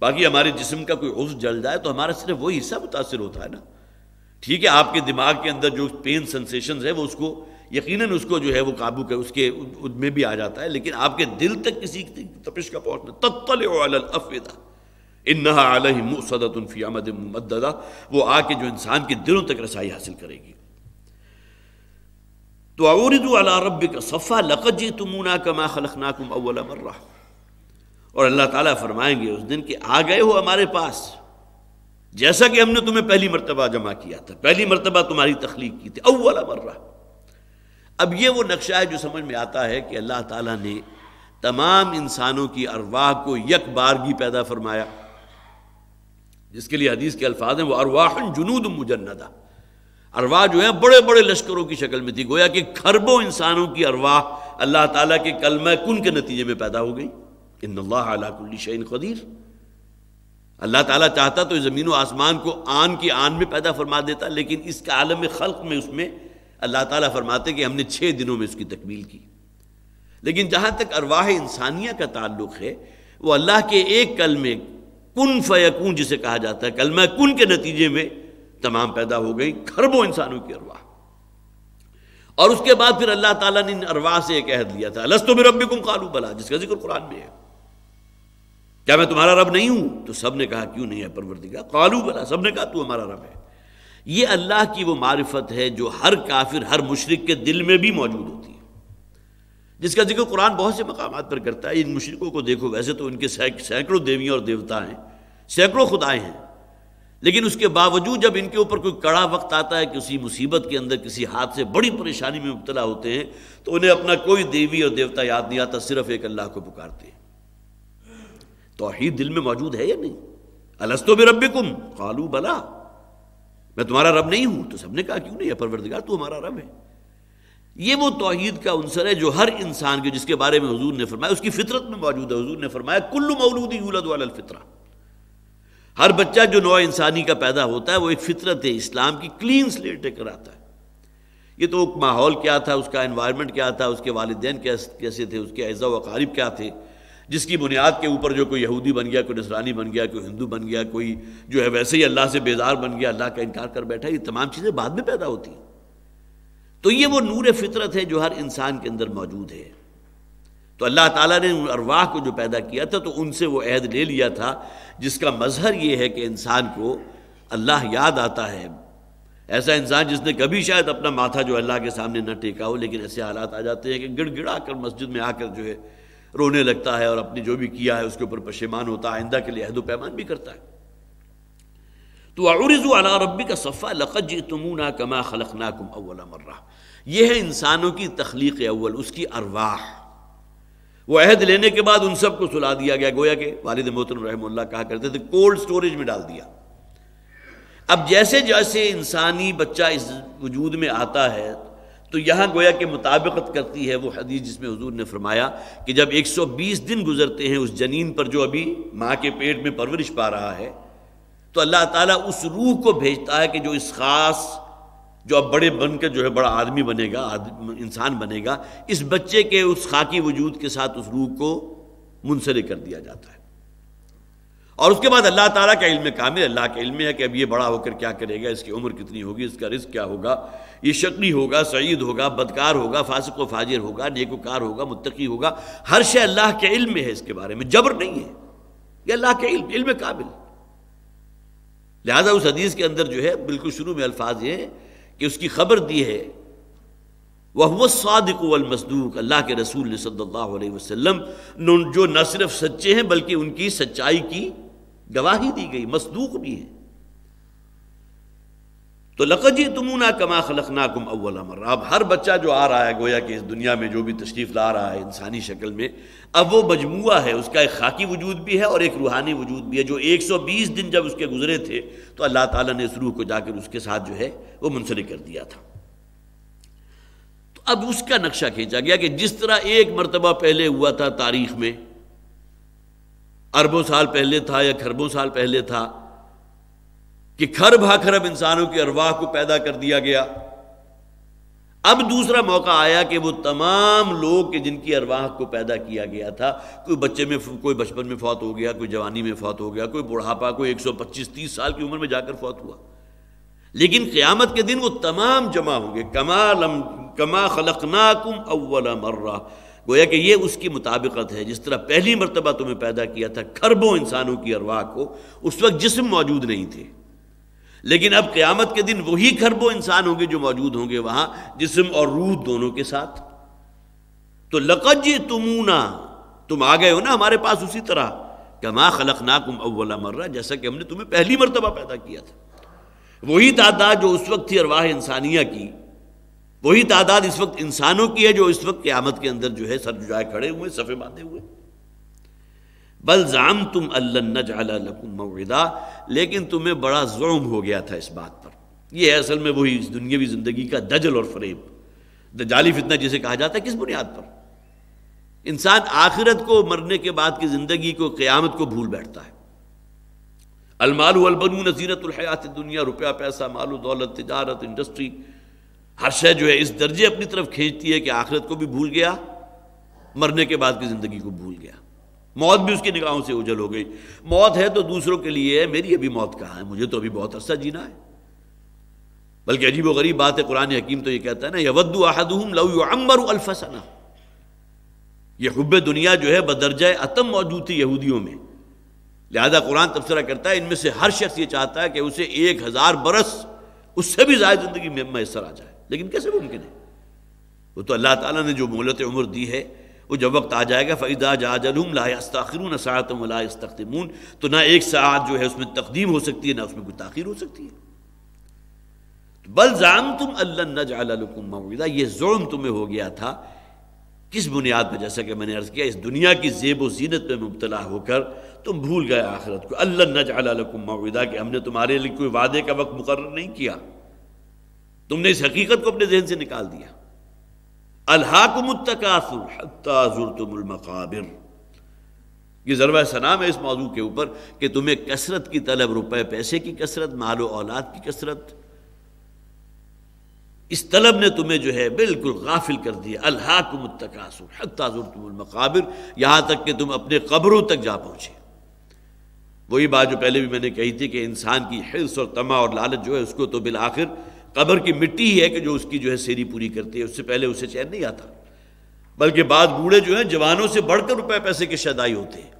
बाकी हमारे जिस्म का कोई उस जल जाए तो हमारा सिर्फ वही हिस्सा मुतासर होता है ना ठीक है आपके दिमाग के अंदर जो पेन सेंसेशन है वो उसको यकीनन उसको जो है वो काबू कर उसके में भी आ जाता है लेकिन आपके दिल तक किसी तपिश का पहुंचना तत्ल अफेदा इन्ना वो आके जो इंसान के दिलों तक रसाई हासिल करेगी तो अला रब का सफ़ा लकज तुमूना कमा खलखना कुम अवल मर्रा और अल्लाह ताला फरमाएंगे उस दिन कि आ गए हो हमारे पास जैसा कि हमने तुम्हें पहली मरतबा जमा किया था पहली मरतबा तुम्हारी तख्लीक की थी अव्वला मर्रा अब ये वो नक्शा है जो समझ में आता है कि अल्लाह ताला ने तमाम इंसानों की अरवाह को यक बारगी पैदा फरमाया जिसके लिए हदीस के अल्फाज हैं वो अरवाह जुनूद मुजन्नदा अरवाह जो है बड़े बड़े लश्करों की शक्ल में थी गोया कि खरबों इंसानों की अरवाह अल्लाह ताला के कलमा कुन के नतीजे में पैदा हो गई इन कदीर अल्लाह ताला चाहता तो ज़मीन व आसमान को आन की आन में पैदा फरमा देता लेकिन इस आलम खल्क में उसमें अल्लाह ताला फरमाते कि हमने छः दिनों में उसकी तकमील की लेकिन जहाँ तक अरवाह इंसानिया का ताल्लुक है वो अल्लाह के एक कल में कन फ़यकून जिसे कहा जाता है कलमा कन के नतीजे में तमाम पैदा हो गई खरबों इंसानों की अरवाह और उसके बाद फिर अल्लाह ताला ने इन अरवाह से एक अहद लिया था अलस्तुम रब्बिकुम कालू बला जिसका जिक्र कुरान में है क्या मैं तुम्हारा रब नहीं हूं तो सब ने कहा क्यों नहीं है परवरदिगार कालू बला सब ने कहा तू हमारा रब है ये अल्लाह की वो मारिफत है जो हर काफिर हर मुशरक के दिल में भी मौजूद होती है जिसका जिक्र कुरान बहुत से मकाम पर करता है इन मुशरकों को देखो वैसे तो इनके सैकड़ों देवियाँ और देवता हैं सैकड़ों खुदाएँ हैं लेकिन उसके बावजूद जब इनके ऊपर कोई कड़ा वक्त आता है किसी मुसीबत के अंदर किसी हाथ से बड़ी परेशानी में मुबतला होते हैं तो उन्हें अपना कोई देवी और देवता याद नहीं आता सिर्फ एक अल्लाह को पुकारते हैं तोहहीद दिल में मौजूद है या नहीं अलस्तो में रब कुम कालू बला मैं तुम्हारा रब नहीं हूं तो सबने कहा क्यों नहीं है तू हमारा रब है ये वो तोहहीद का अनसर है जो हर इंसान के जिसके बारे में हजूर ने फरमाया उसकी फितरत में मौजूद है हजूर ने फरमाया कुल्लू मौलूद यूलद वालफितरा हर बच्चा जो नौ इंसानी का पैदा होता है वो एक फितरत है इस्लाम की क्लीन स्लेट लेकर आता है ये तो माहौल क्या था उसका इन्वायरमेंट क्या था उसके वालदेन कैसे थे उसके एजा वकारीब क्या थे जिसकी बुनियाद के ऊपर जो कोई यहूदी बन गया कोई नसरानी बन गया कोई हिंदू बन गया कोई जो है वैसे ही अल्लाह से बेजार बन गया अल्लाह का इनकार कर बैठा ये तमाम चीज़ें बाद में पैदा होती हैं तो ये वो नूर फितरत है जो हर इंसान के अंदर मौजूद है तो अल्लाह ताला ने उन अरवाह को जो पैदा किया था तो उनसे वो अहद ले लिया था जिसका मजहर ये है कि इंसान को अल्लाह याद आता है ऐसा इंसान जिसने कभी शायद अपना माथा जो अल्लाह के सामने न टेका हो लेकिन ऐसे हालात आ जाते हैं कि गिड़गिड़ा कर मस्जिद में आकर जो है रोने लगता है और अपने जो भी किया है उसके ऊपर पशेमान होता है आइंदा के लिए अहद पैमान भी करता है तो अला रबी का सफ़ा लक़ज तमूना कमा खलक नाकुम अवला मर्रा यह है इंसानों की तख्लीक अव्वल उसकी अरवाह वो अहद लेने के बाद उन सबको सुला दिया गया गोया के वालिद मोहतर रहमल्ला कहा करते थे कोल्ड स्टोरेज में डाल दिया अब जैसे जैसे इंसानी बच्चा इस वजूद में आता है तो यहाँ गोया के मुताबिकत करती है वो हदीस जिसमें हजूर ने फरमाया कि जब 120 दिन गुजरते हैं उस जनीन पर जो अभी माँ के पेट में परवरिश पा रहा है तो अल्लाह ताला उस रूह को भेजता है कि जो इस ख़ास जो अब बड़े बनकर जो है बड़ा आदमी बनेगा आदम, इंसान बनेगा इस बच्चे के उस खाकी वजूद के साथ उस रूह को मुंसलिक कर दिया जाता है और उसके बाद अल्लाह ताला का इल्म कामिल अल्लाह के इल्म है कि अब ये बड़ा होकर क्या करेगा इसकी उम्र कितनी होगी इसका रिस्क क्या होगा ये शक्ली होगा सईद होगा बदकार होगा फासिक व फाजिर होगा नेकोकार होगा मुतकी होगा हर शे अल्लाह के इल्म है इसके बारे में जबर नहीं है ये अल्लाह के इल्म इल्म काबिल लिहाजा उस हदीस के अंदर जो है बिल्कुल शुरू में अल्फाज ये हैं कि उसकी खबर दी है वह वह सादिक मसदूक अल्लाह के रसूल सल्लल्लाहु अलैहि वसल्लम जो न सिर्फ सच्चे हैं बल्कि उनकी सच्चाई की गवाही दी गई मसदूक भी है तो लकजी तुमूना कमा खलकना कुम अव्वल अमर अब हर बच्चा जो आ रहा है गोया कि इस दुनिया में जो भी तशरीफ ला रहा है इंसानी शक्ल में अब वो मजमू है उसका एक खाकी वजूद भी है और एक रूहानी वजूद भी है जो एक सौ बीस दिन जब उसके गुजरे थे तो अल्लाह तला ने इस रूह को जाकर उसके साथ जो है वो मुंसलिक कर दिया था तो अब उसका नक्शा खींचा गया कि जिस तरह एक मरतबा पहले हुआ था तारीख में अरबों साल पहले था या खरबों साल पहले था कि खरब खरब इंसानों की अरवाह को पैदा कर दिया गया अब दूसरा मौका आया कि वो तमाम लोग के जिनकी अरवाह को पैदा किया गया था कोई बच्चे में कोई बचपन में फौत हो गया कोई जवानी में फौत हो गया कोई बुढ़ापा कोई 125 30 साल की उम्र में जाकर फौत हुआ लेकिन क़यामत के दिन वो तमाम जमा होंगे कमा लम कमा खलकनाकुम अव्वल मर्रा गोया कि ये उसकी मुताबिकत है जिस तरह पहली मरतबा तुम्हें पैदा किया था खरबों इंसानों की अरवाह को उस वक्त जिसम मौजूद नहीं थे लेकिन अब क़्यामत के दिन वही खरबों इंसान होंगे जो मौजूद होंगे वहां जिसम और रूह दोनों के साथ तो लकज जी तुम ना तुम आ गए हो ना हमारे पास उसी तरह कमा खलक नाकुम अव्वला मर्रा जैसा कि हमने तुम्हें पहली मरतबा पैदा किया था वही तादाद जो उस वक्त थी अरवाह इंसानिया की वही तादाद इस वक्त इंसानों की है जो इस वक्त क्यामत के अंदर जो है सर जुजाए खड़े हुए सफ़े बांधे हुए बल जाम तुम अल्लाजा लेकिन तुम्हें बड़ा जुर्म हो गया था इस बात पर यह है असल में वही दुनियावी ज़िंदगी का दजल और फरेब दजाली फितना जिसे कहा जाता है किस बुनियाद पर इंसान आखिरत को मरने के बाद की ज़िंदगी को क़्यामत को भूल बैठता है अलमाल अलबनू नजीरत हयात दुनिया रुपया पैसा मालू दौलत तजारत इंडस्ट्री हर शय जो है इस दर्जे अपनी तरफ खींचती है कि आखिरत को भी भूल गया मरने के बाद की ज़िंदगी को भूल गया मौत भी उसकी निगाहों से उजल हो गई मौत है तो दूसरों के लिए है मेरी अभी मौत कहाँ है मुझे तो अभी बहुत अरसा जीना है बल्कि अजीब व गरीब बात है कुरान हकीम तो ये कहता है ना यवद्दु अहदुम लव अम्बर अल्फसना यह हुब दुनिया जो है बदरजा अतम मौजूद थी यहूदियों में लिहाजा कुरान तबसरा करता है इनमें से हर शख्स ये चाहता है कि उसे एक हज़ार बरस उससे भी ज़्यादा ज़िंदगी में मैसर आ जाए लेकिन कैसे मुमकिन है वो तो अल्लाह ताला ने जो मोहलत उम्र दी है वो जब वक्त आ जाएगा फ़ैज़ा जाजलूम लास्तरून सातम तो ना एक साथ जो है उसमें तकदीम हो सकती है ना उसमें कोई ताखिर हो सकती है तो बल जाम तुम अल्लाह यह ये जुर्म तुम्हें हो गया था किस बुनियाद पर जैसा कि मैंने अर्ज़ किया इस दुनिया की जेब व जीनत में मुबतला होकर तुम भूल गए आखिरत को अल्लाह नजालकुमदा कि हमने तुम्हारे लिए कोई वादे का वक्त मुकर नहीं किया तुमने इस हकीकत को अपने जहन से निकाल दिया अल्हाकुमतकासुर ये ज़रवा सनाम है इस मौजू के ऊपर कि तुम्हें कसरत की तलब रुपए पैसे की कसरत मालो औलाद की कसरत इस तलब ने तुम्हें जो है बिल्कुल गाफिल कर दिया अल्हाकुमतकासुर यहां तक कि तुम अपने कब्रों तक जा पहुंचे वही बात जो पहले भी मैंने कही थी कि इंसान की हिस्स और तमा और लालच जो है उसको तो बिल आखिर कब्र की मिट्टी ही है कि जो उसकी जो है सेरी पूरी करती है उससे पहले उसे चैन नहीं आता बल्कि बाद बूढ़े जो हैं जवानों से बढ़कर रुपए पैसे के शदाई होते हैं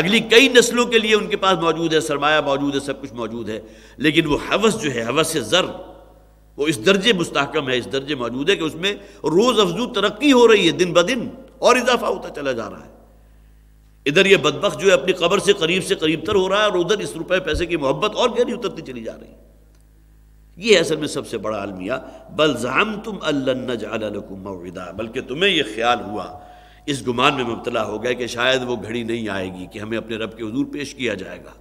अगली कई नस्लों के लिए उनके पास मौजूद है सरमाया मौजूद है सब कुछ मौजूद है लेकिन वो हवस जो है हवस ज़र वो इस दर्जे मुस्तकम है इस दर्जे मौजूद है कि उसमें रोज़ अफजू तरक्की हो रही है दिन ब दिन और इजाफा होता चला जा रहा है इधर ये बदबक जो है अपनी कबर से करीब से करीब तर हो रहा है और उधर इस रुपए पैसे की मोहब्बत और गहरी उतरती चली जा रही है ये असल में सबसे बड़ा अलमिया बलजाम तुम अल्लाजा बल्कि तुम्हें यह ख्याल हुआ इस गुमान में मुबतला हो गया कि शायद वो घड़ी नहीं आएगी कि हमें अपने रब के हजूर पेश किया जाएगा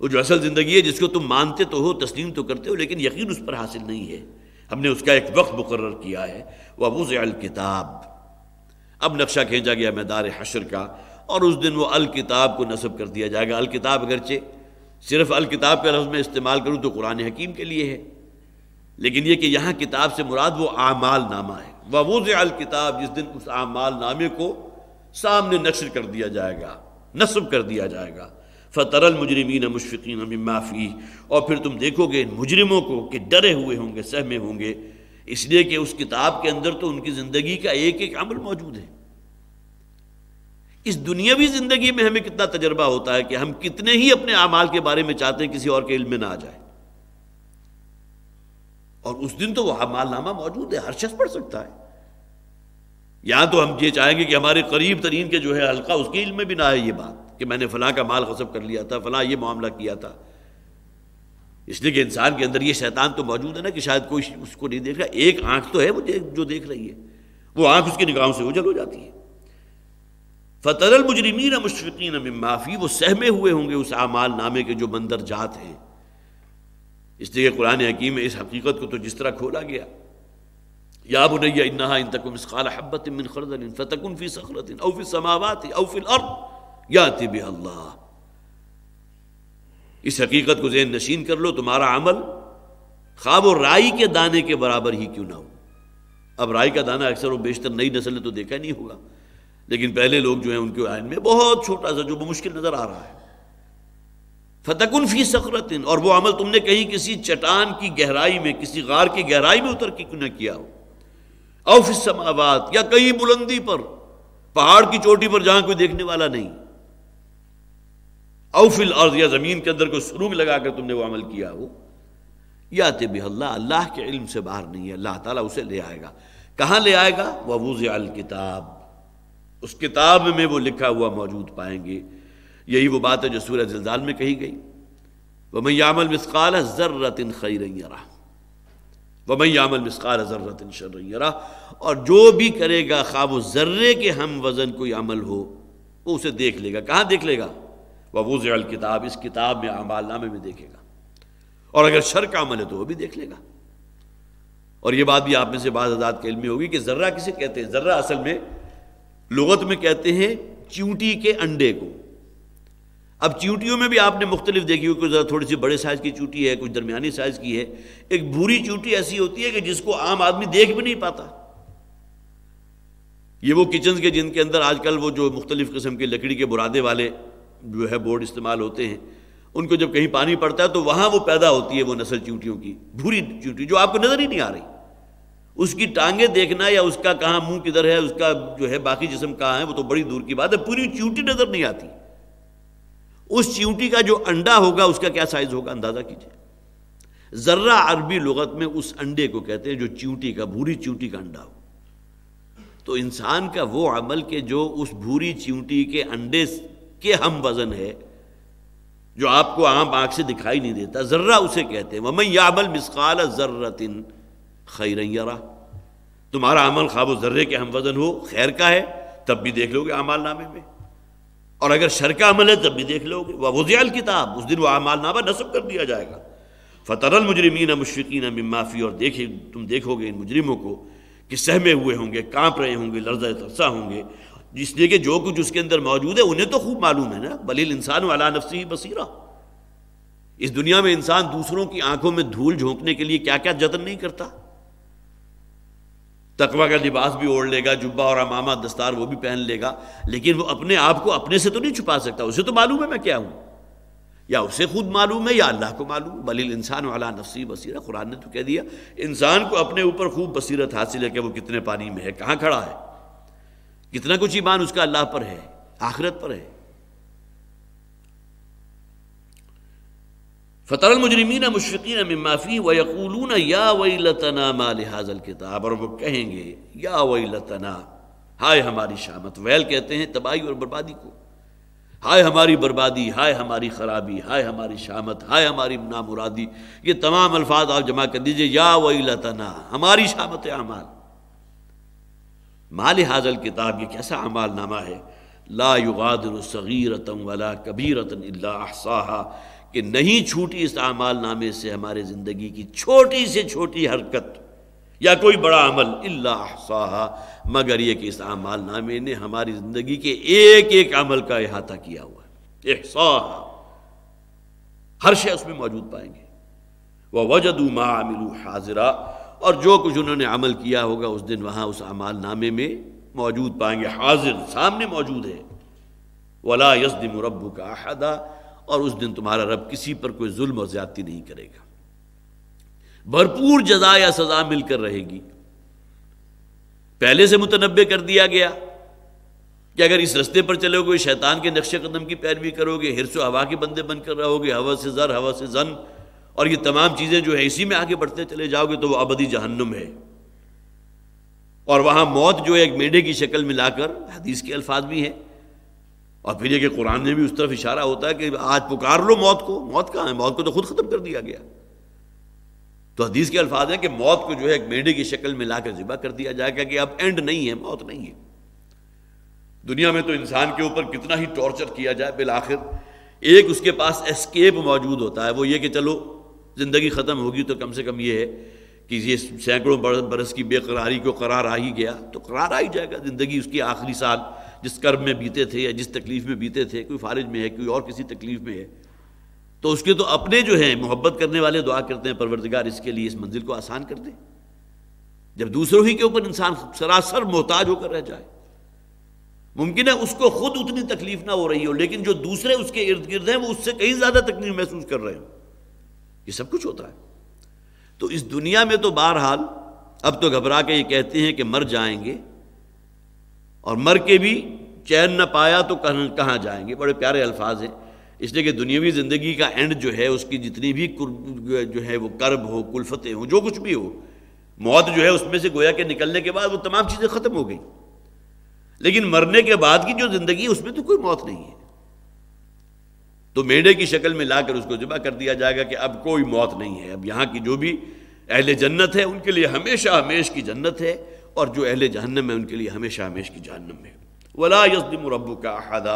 वो जो असल ज़िंदगी है जिसको तुम मानते तो हो तस्लीम तो करते हो लेकिन यकीन उस पर हासिल नहीं है हमने उसका एक वक्त मुकर किया है वह वज़ अलकिताब अब नक्शा खींचा गया मैदार हशर का और उस दिन वो अलकिताब को नसब कर दिया जाएगा अलकिताब अगरचे सिर्फ अल किताब का लफ्ज़ में इस्तेमाल करूँ तो कुरान हकीम के लिए है लेकिन यह कि यहाँ किताब से मुराद वो आमाल नामा है वूज़ अल किताब जिस दिन उस आमाल नामे को सामने नशर कर दिया जाएगा नस्ब कर दिया जाएगा फ़तरल मुजरमिन मुशफ़िन माफ़ी और फिर तुम देखोगे इन मुजरमों को कि डरे हुए होंगे सहमे होंगे इसलिए कि उस किताब के अंदर तो उनकी ज़िंदगी का एक एक अमल मौजूद है इस दुनियावी ज़िंदगी में हमें कितना तजर्बा होता है कि हम कितने ही अपने अमाल के बारे में चाहते हैं किसी और के इल्म में ना आ जाए और उस दिन तो वह अमालनामा मौजूद है हर शख्स पढ़ सकता है या तो हम ये चाहेंगे कि हमारे करीब तरीन के जो है हल्का उसके इल्म में भी ना है ये बात कि मैंने फला का माल गसब कर लिया था फला ये मामला किया था इसलिए कि इंसान के अंदर ये शैतान तो मौजूद है ना कि शायद कोई उसको नहीं देख रहा एक आंख तो है वो जो देख रही है वो आंख उसकी निगाहों से उजल हो जाती है फ़तरल मुजरमीन मुशफ़ीन माफ़ी वो सहमे हुए होंगे उस आमाल नामे के जो मंदरजात हैं इसलिए कुरान हकीम इस हकीकत को तो जिस तरह खोला गया या बुनैया इन्ना इन तक मिसकाल हब्बत मिन खरदन फ़तकुन फ़ी सखरत अवफ़ी समावत अवफ़िल अर्द याति बे अल्लाह इस हकीकत को जहन नशीन कर लो तुम्हारा अमल ख्वाब और राई के दाने के बराबर ही क्यों ना हो अब राई का दाना अक्सर व बेशतर नई नस्ल ने तो देखा नहीं होगा लेकिन पहले लोग जो है उनके आयन में बहुत छोटा सा जो मुश्किल नज़र आ रहा है फतकुन फी सखरतिन और वो अमल तुमने कहीं किसी चटान की गहराई में किसी गार की गहराई में उतर के क्यों ना किया हो औफ समावात या कहीं बुलंदी पर पहाड़ की चोटी पर जहां कोई देखने वाला नहीं औफिल अर्ज या जमीन के अंदर कोई लगा कर तुमने वो अमल किया हो या तब अल्लाह अल्लाह के इल्म से बाहर नहीं है अल्लाह ताला उसे ले आएगा कहाँ ले आएगा वह वूज अल किताब उस किताब में वो लिखा हुआ मौजूद पाएंगे यही वो बात है जो सूरज जल्दाल में कही गई मैं यामल मिसकाल ज़र्रतिन खैररा मैं यामल मिसकाल ज़र्रतिन शर्ररा और जो भी करेगा खाब ज़र्रे के हम वज़न कोई अमल हो वो उसे देख लेगा कहाँ देख लेगा वह वो जल किताब इस किताब में अमालनामे में देखेगा और अगर शर का अमल है तो वह भी देख लेगा और ये बात भी आप में से बाज़ आजाद के इलमी होगी कि ज़र्रा किसे कहते हैं ज़र्रा असल में लगत में कहते हैं चींटी के अंडे को अब चींटियों में भी आपने मुख्तलिफ देखी हो कोई ज़रा थोड़ी सी बड़े साइज़ की चूटी है कुछ दरमियानी साइज़ की है एक भूरी चूटी ऐसी होती है कि जिसको आम आदमी देख भी नहीं पाता ये वो किचन के जिनके अंदर आजकल वो जो मुख्तलिफ़ किस्म के लकड़ी के बुरादे वाले जो है बोर्ड इस्तेमाल होते हैं उनको जब कहीं पानी पड़ता है तो वहां वो पैदा होती है वो नस्ल चींटियों की भूरी चींटी जो आपको नज़र ही नहीं आ रही उसकी टांगे देखना या उसका कहाँ मुंह किधर है उसका जो है बाकी जिसम कहाँ है वो तो बड़ी दूर की बात है पूरी चींटी नजर नहीं आती उस चींटी का जो अंडा होगा उसका क्या साइज होगा अंदाजा कीजिए जर्रा अरबी लगत में उस अंडे को कहते हैं जो चींटी का भूरी चींटी का अंडा हो तो इंसान का वो अमल के जो उस भूरी चींटी के अंडे के हम वजन है जो आपको आम आंख से दिखाई नहीं देता जर्रा उसे कहते हैं वमई यामल मिसकाल जर्रतिन खैर यारा तुम्हारा अमल खाब जर्रे के हम वजन हो खैर का है तब भी देख लोगे अमाल नामे में और अगर शर का अमल है तब भी देख लोगे वह वजियाल किताब उस दिन वह अमाल नामा नस्ब कर दिया जाएगा फ़तरल ना मुश्किन माफ़ी और देखे तुम देखोगे इन मुजरिमों को कि सहमे हुए होंगे कांप रहे होंगे लर्जा तरसा होंगे इसलिए कि जो कुछ उसके अंदर मौजूद है उन्हें तो खूब मालूम है ना बलिल इंसान वाला नफसी ही बसीरा इस दुनिया में इंसान दूसरों की आंखों में धूल झोंकने के लिए क्या क्या जतन नहीं करता तकवा का लिबास भी ओढ़ लेगा जुब्बा और अमामा दस्तार वो भी पहन लेगा लेकिन वो अपने आप को अपने से तो नहीं छुपा सकता उसे तो मालूम है मैं क्या हूँ या उसे खुद मालूम है या अल्लाह को मालूम बलिल इंसान वाला नफसी बसीरा कुरान ने तो कह दिया इंसान को अपने ऊपर खूब बसीरत हासिल है कि वो कितने पानी में है कहाँ खड़ा है कितना कुछ ईमान उसका अल्लाह पर है आखिरत पर है फ़तर मुजरमिन मुशफ़ीन ममाफ़ी व यकूलून या वही लतना माल हाजल किताब और वो कहेंगे या वही लतना हाय हमारी शामत वैल कहते हैं तबाही और बर्बादी को हाय हमारी बर्बादी हाय हमारी ख़राबी हाय हमारी शामत हाय हमारी नामुरादी ये तमाम अल्फाज आप जमा कर दीजिए या वही लतना हमारी शामत अमाल माल हाजल किताब ये कैसा अमाल नामा है ला युगादर सगीरतम वला कबीरतन अहसाहा कि नहीं छूटी इस अमाल नामे से हमारे ज़िंदगी की छोटी से छोटी हरकत या कोई बड़ा अमल अल्लाह मगर ये कि इस अमाल नामे ने हमारी ज़िंदगी के एक एक अमल का अहाता किया हुआ है एहसाहा हर शे उसमें मौजूद पाएंगे वह वजदू मामिलू हाजिरा और जो कुछ उन्होंने अमल किया होगा उस दिन वहां उस अमाल नामे में मौजूद पाएंगे हाजिर सामने मौजूद है वला यसदिम रब्बू का अहदा और उस दिन तुम्हारा रब किसी पर कोई जुल्म और ज्यादती नहीं करेगा भरपूर जजा या सजा मिलकर रहेगी पहले से मुतनबे कर दिया गया कि अगर इस रस्ते पर चलोगे शैतान के नक्शे कदम की पैरवी करोगे हिरसो हवा के बंदे बनकर रहोगे हवा से जर हवा से जन और ये तमाम चीज़ें जो है इसी में आगे बढ़ते चले जाओगे तो वह अबदी जहन्नुम है और वहां मौत जो है एक मेढे की शक्ल में लाकर हदीस के अल्फाज भी हैं और फिर यह कुरान में भी उस तरफ इशारा होता है कि आज पुकार लो मौत को मौत कहाँ है मौत को तो खुद ख़त्म कर दिया गया तो हदीस के अल्फाज हैं कि मौत को जो है एक मेढे की शक्ल में लाकर ज़िबा कर दिया जाएगा कि अब एंड नहीं है मौत नहीं है दुनिया में तो इंसान के ऊपर कितना ही टॉर्चर किया जाए बिल आखिर एक उसके पास एस्केप मौजूद होता है वो ये कि चलो ज़िंदगी ख़त्म होगी तो कम से कम ये है कि ये सैकड़ों बरस की बेकरारी को करार आ ही गया तो करार आ ही जाएगा ज़िंदगी उसकी आखिरी साल जिस कर्ब में बीते थे या जिस तकलीफ़ में बीते थे कोई फारिज में है कोई और किसी तकलीफ़ में है तो उसके तो अपने जो हैं मोहब्बत करने वाले दुआ करते हैं परवरदगार इसके लिए इस मंजिल को आसान कर दे जब दूसरों ही के ऊपर इंसान सरासर मोहताज होकर रह जाए मुमकिन है उसको खुद उतनी तकलीफ ना हो रही हो लेकिन जो दूसरे उसके इर्द गिर्द हैं वो उससे कहीं ज़्यादा तकलीफ महसूस कर रहे हो ये सब कुछ होता है तो इस दुनिया में तो बहरहाल अब तो घबरा के ये कहते हैं कि मर जाएंगे और मर के भी चैन न पाया तो कहाँ जाएंगे बड़े प्यारे अल्फाज हैं इसलिए कि दुनियावी ज़िंदगी का एंड जो है उसकी जितनी भी जो है वो कर्ब हो कुल्फतें हों जो कुछ भी हो मौत जो है उसमें से गोया के निकलने के बाद वो तमाम चीज़ें ख़त्म हो गई लेकिन मरने के बाद की जो ज़िंदगी उसमें तो कोई मौत नहीं है तो मेढे की शक्ल में लाकर उसको जमा कर दिया जाएगा कि अब कोई मौत नहीं है अब यहाँ की जो भी अहल जन्नत है उनके लिए हमेशा हमेश की जन्नत है और जो अहले जहन्नम है उनके लिए हमेशा हमेश की जहन्नम है वला यसदम रबू का अहादा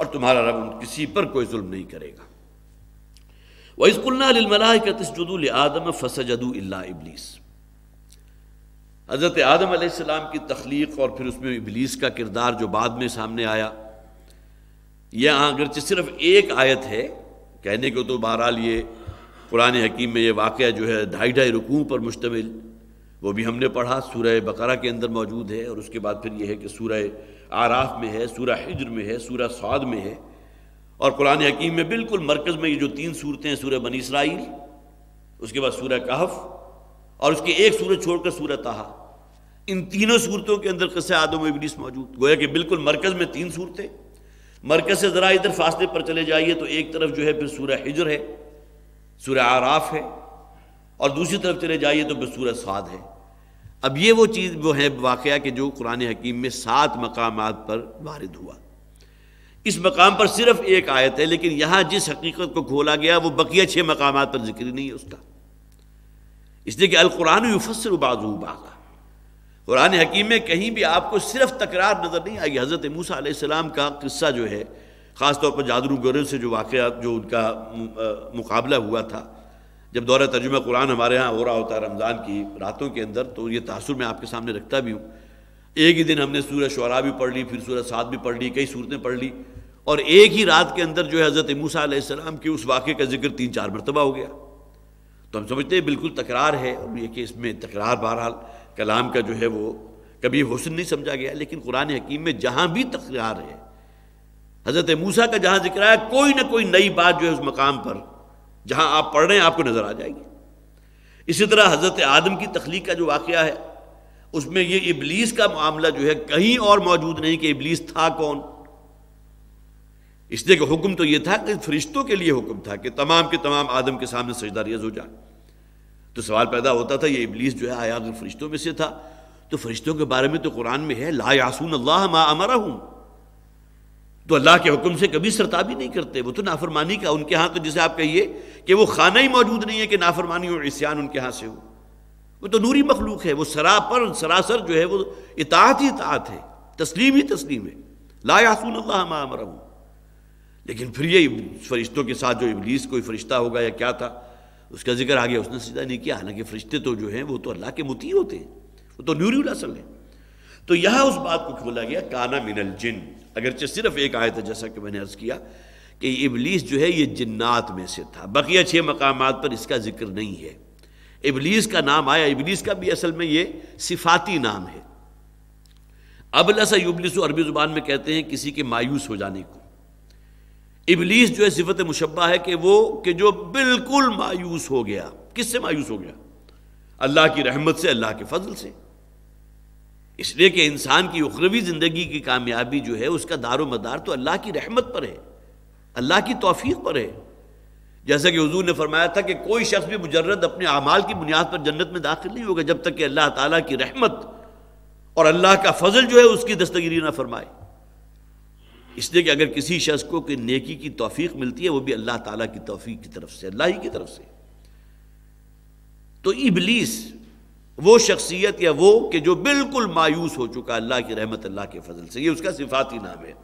और तुम्हारा रब किसी पर कोई जुल्म नहीं करेगा वहीकुल्नामलाजदुल आदम फसजदू इब्लीस हज़रत आदम आसमाम की तख्लीक और फिर उसमें इबलीस का किरदार जो बाद में सामने आया यह अगरचे सिर्फ एक आयत है कहने को तो बहरहाल ये कुरान हकीम में ये वाक़ जो है ढाई ढाई रुकू पर मुश्तमिल वो भी हमने पढ़ा सूरह बकरा के अंदर मौजूद है और उसके बाद फिर यह है कि सूर्य आराफ में है सूर्य हिजर में है सूर्य सौद में है और कुरान हकीम में बिल्कुल मरकज़ में ये जो तीन सूरतें हैं सूर्य बनी इसराइल उसके बाद सूर्य कहफ और उसके एक सूरत छोड़कर सूरह तहा इन तीनों सूरतों के अंदर कसे आदम इबलीस मौजूद गोया कि बिल्कुल मरकज़ में तीन सूरतें मरकज़ से ज़रा इधर फासले पर चले जाइए तो एक तरफ जो है फिर सूर्य हिजर है सूर्य आराफ है और दूसरी तरफ चले जाइए तो फिर सूरह साद है अब ये वो चीज़ वो है वाक़ कि जो कुरान हकीम में सात मकाम पर वारद हुआ इस मकाम पर सिर्फ एक आयत है लेकिन यहाँ जिस हकीकत को खोला गया वो बकिया छः मकाम पर जिक्र नहीं है उसका इसलिए कि अलकुरान युफसर बाजू बाजा कुरान हकीम में कहीं भी आपको सिर्फ तकरार नज़र नहीं आई हज़रत मूसा का किस्सा जो है ख़ासतौर पर जादरू गोरे से जो वाक़ जो उनका मुकाबला हुआ था जब दौरा तर्जुमा कुरान हमारे यहाँ हो रहा होता है रमज़ान की रातों के अंदर तो ये तासुर मैं आपके सामने रखता भी हूँ एक ही दिन हमने सूरज शुरा भी पढ़ ली फिर सूरज सात भी पढ़ ली कई सूरतें पढ़ ली और एक ही रात के अंदर जो है हज़रत मूसम के उस वाक़े का जिक्र तीन चार मरतबा हो गया तो हम समझते हैं बिल्कुल तकरार है और ये कि इसमें तकरार बहरहाल कलाम का जो है वो कभी हुसन नहीं समझा गया लेकिन कुरान हकीम में जहाँ भी तकरार है हज़रत मूसा का जहाँ जिक्र है कोई ना कोई नई बात जो है उस मकाम पर जहां आप पढ़ रहे हैं आपको नजर आ जाएगी इसी तरह हजरत आदम की तख्लीक का जो वाक़ है उसमें ये इबलीस का मामला जो है कहीं और मौजूद नहीं कि इबलीस था कौन इसलिए कि हुक्म तो ये था कि फरिश्तों के लिए हुक्म था कि तमाम के तमाम आदम के सामने सजदा रेज हो जाए तो सवाल पैदा होता था यह इबलीस जो है आया फरिश्तों में से था तो फरिश्तों के बारे में तो कुरान में है ला यासून अल्लाह मा अमरा हूँ तो अल्लाह के हुक्म से कभी सरताबी नहीं करते वो तो नाफरमानी का उनके यहाँ तो जिसे आप कहिए कि वो खाना ही मौजूद नहीं है कि नाफरमानी और इसयान उनके यहाँ से हो वो तो नूरी मखलूक है वो सरापर सरासर जो है वो इतात ही इतात है तस्लीम ही तस्लीम है ला यासून अल्लाह लेकिन फिर ये फरिश्तों के साथ जो इबलीस कोई फरिश्ता होगा या क्या था उसका जिक्र आ गया उसने सीधा नहीं किया हालांकि फरिश्ते तो जो हैं वो तो अल्लाह के मुती होते हैं वो तो नूरी उलासल है तो यह उस बात को खोला गया काना मिनल जिन अगरचे सिर्फ एक आयत है जैसा कि मैंने अर्ज किया कि इबलीस जो है ये जिन्नात में से था बाकी अच्छे मकाम पर इसका जिक्र नहीं है इबलीस का नाम आया इबलीस का भी असल में ये सिफाती नाम है अबलस इबलिस अरबी ज़ुबान में कहते हैं किसी के मायूस हो जाने को इबलीस जो है सिफत मुशबा है कि वो कि जो बिल्कुल मायूस हो गया किससे मायूस हो गया अल्लाह की रहमत से अल्लाह के फजल से इसलिए कि इंसान की उखरवी ज़िंदगी की कामयाबी जो है उसका दारो मदार तो अल्लाह की रहमत पर है अल्लाह की तोफ़ी पर है जैसा कि हजूर ने फरमाया था कि कोई शख्स भी मुजरद अपने अमाल की बुनियाद पर जन्नत में दाखिल नहीं होगा जब तक कि अल्लाह ताला की रहमत और अल्लाह का फजल जो है उसकी दस्तगिरी ना फरमाए इसलिए कि अगर किसी शख्स को कि नेकी की तोफ़ी मिलती है वह भी अल्लाह ताला की तोफ़ी की तरफ से अल्लाह ही की तरफ से तो इबलीस वो शख्सियत या वो कि जो बिल्कुल मायूस हो चुका अल्लाह की रहमत अल्लाह के फजल से ये उसका सिफाती नाम है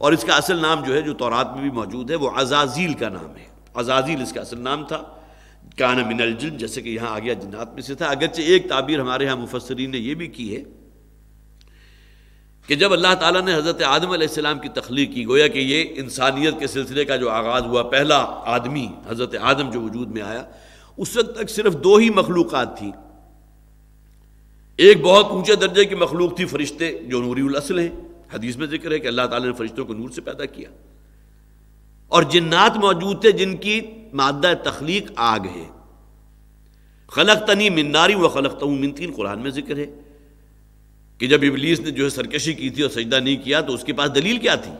और इसका असल नाम जो है जो तौरात में भी मौजूद है वो अजाजील का नाम है अजाजील इसका असल नाम था कान मिनल जिन जैसे कि यहाँ आ गया जिन्नात में से था अगरचे एक ताबीर हमारे यहाँ मुफसरीन ने यह भी की है कि जब अल्लाह ताला ने हज़रत आदम आसमाम की तख्लीक की गोया कि ये इंसानियत के सिलसिले का जो आगाज़ हुआ पहला आदमी हज़रत आदम जो वजूद में आया उस वक्त तक सिर्फ दो ही मखलूक थी एक बहुत ऊंचे दर्जे की मखलूक थी फरिश्ते जो नूरी हैं हदीस में जिक्र है कि अल्लाह ताला ने फरिश्तों को नूर से पैदा किया और जिन्नात मौजूद थे जिनकी मादा तख्लीक आग है खलक तनी मिन्नारी व खलक तऊ मिनतीन कुरान में जिक्र है कि जब इबलीस ने जो है सरकशी की थी और सजदा नहीं किया तो उसके पास दलील क्या थी